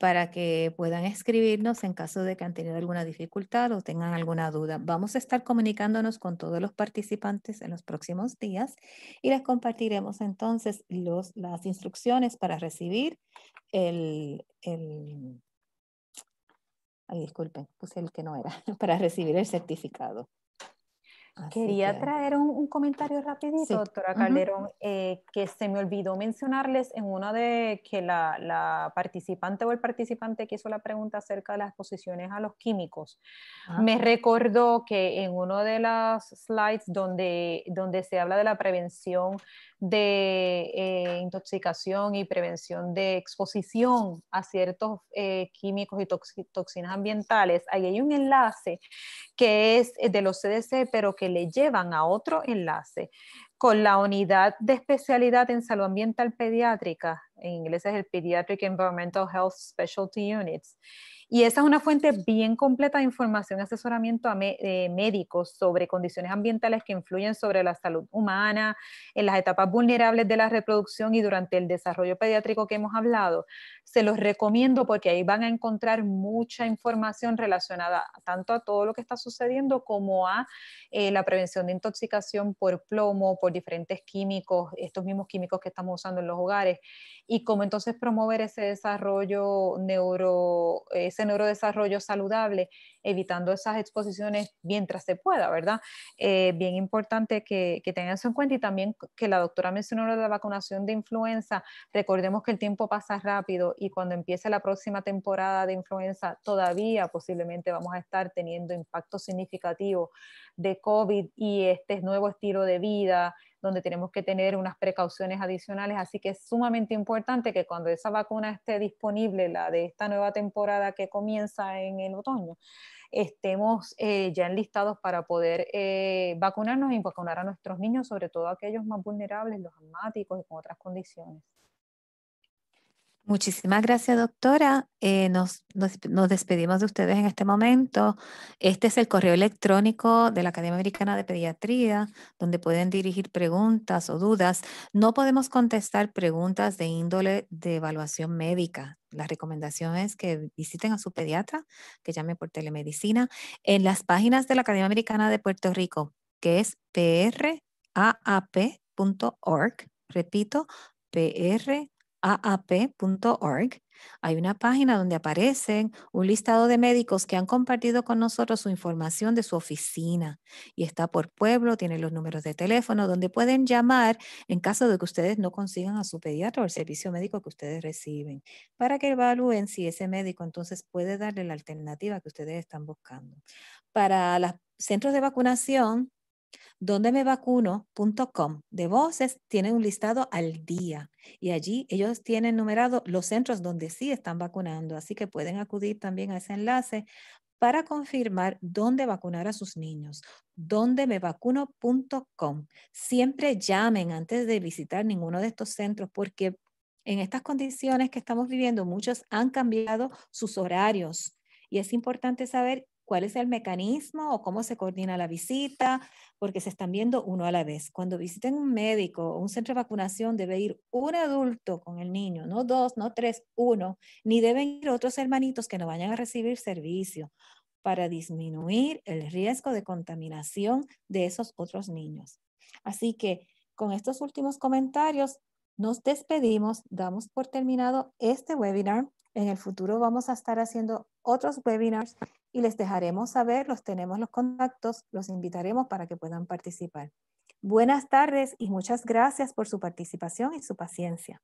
B: para que puedan escribirnos en caso de que han tenido alguna dificultad o tengan alguna duda. Vamos a estar comunicándonos con todos los participantes en los próximos días y les compartiremos entonces las instrucciones para recibir el disculpen, puse el que no era, para recibir el certificado. Quería traer un, comentario rapidito, doctora Calderón,
A: eh, que se me olvidó mencionarles en una de que la, participante o el participante que hizo la pregunta acerca de las exposiciones a los químicos, ah. me recordó que en uno de las slides donde, donde se habla de la prevención de eh, intoxicación y prevención de exposición a ciertos eh, químicos y toxinas ambientales, ahí hay un enlace que es de los CDC, pero que le llevan a otro enlace. Con la unidad de especialidad en salud ambiental pediátrica, en inglés es el Pediatric Environmental Health Specialty Units, y esa es una fuente bien completa de información, asesoramiento a eh, médicos sobre condiciones ambientales que influyen sobre la salud humana, en las etapas vulnerables de la reproducción y durante el desarrollo pediátrico que hemos hablado. Se los recomiendo porque ahí van a encontrar mucha información relacionada tanto a todo lo que está sucediendo como a eh, la prevención de intoxicación por plomo, por diferentes químicos, estos mismos químicos que estamos usando en los hogares, y cómo entonces promover ese desarrollo neuro... Eh, neurodesarrollo saludable, evitando esas exposiciones mientras se pueda, ¿verdad? Eh, bien importante que, que tengan eso en cuenta y también que la doctora mencionó de la vacunación de influenza. Recordemos que el tiempo pasa rápido y cuando empiece la próxima temporada de influenza, todavía posiblemente vamos a estar teniendo impacto significativo de COVID y este nuevo estilo de vida, donde tenemos que tener unas precauciones adicionales. Así que es sumamente importante que cuando esa vacuna esté disponible, la de esta nueva temporada que comienza en el otoño, estemos eh, ya enlistados para poder eh, vacunarnos y vacunar a nuestros niños, sobre todo aquellos más vulnerables, los asmáticos y con otras condiciones.
B: Muchísimas gracias, doctora. Eh, nos, despedimos de ustedes en este momento. Este es el correo electrónico de la Academia Americana de Pediatría, donde pueden dirigir preguntas o dudas. No podemos contestar preguntas de índole de evaluación médica. La recomendación es que visiten a su pediatra, que llame por telemedicina, en las páginas de la Academia Americana de Puerto Rico, que es praap.org. Repito, pr aap.org. Hay una página donde aparecen un listado de médicos que han compartido con nosotros su información de su oficina y está por pueblo, tiene los números de teléfono donde pueden llamar en caso de que ustedes no consigan a su pediatra o el servicio médico que ustedes reciben para que evalúen si ese médico entonces puede darle la alternativa que ustedes están buscando. Para los centros de vacunación, dondemevacuno.com de voces tienen un listado al día y allí ellos tienen numerado los centros donde sí están vacunando, así que pueden acudir también a ese enlace para confirmar dónde vacunar a sus niños, dondemevacuno.com. Siempre llamen antes de visitar ninguno de estos centros porque en estas condiciones que estamos viviendo muchos han cambiado sus horarios y es importante saber cuál es el mecanismo o cómo se coordina la visita, porque se están viendo uno a la vez. Cuando visiten un médico o un centro de vacunación, debe ir un adulto con el niño, no dos, no tres, uno, ni deben ir otros hermanitos que no vayan a recibir servicio para disminuir el riesgo de contaminación de esos otros niños. Así que con estos últimos comentarios nos despedimos, damos por terminado este webinar. En el futuro vamos a estar haciendo otros webinars y les dejaremos saber, los tenemos los contactos, los invitaremos para que puedan participar. Buenas tardes y muchas gracias por su participación y su paciencia.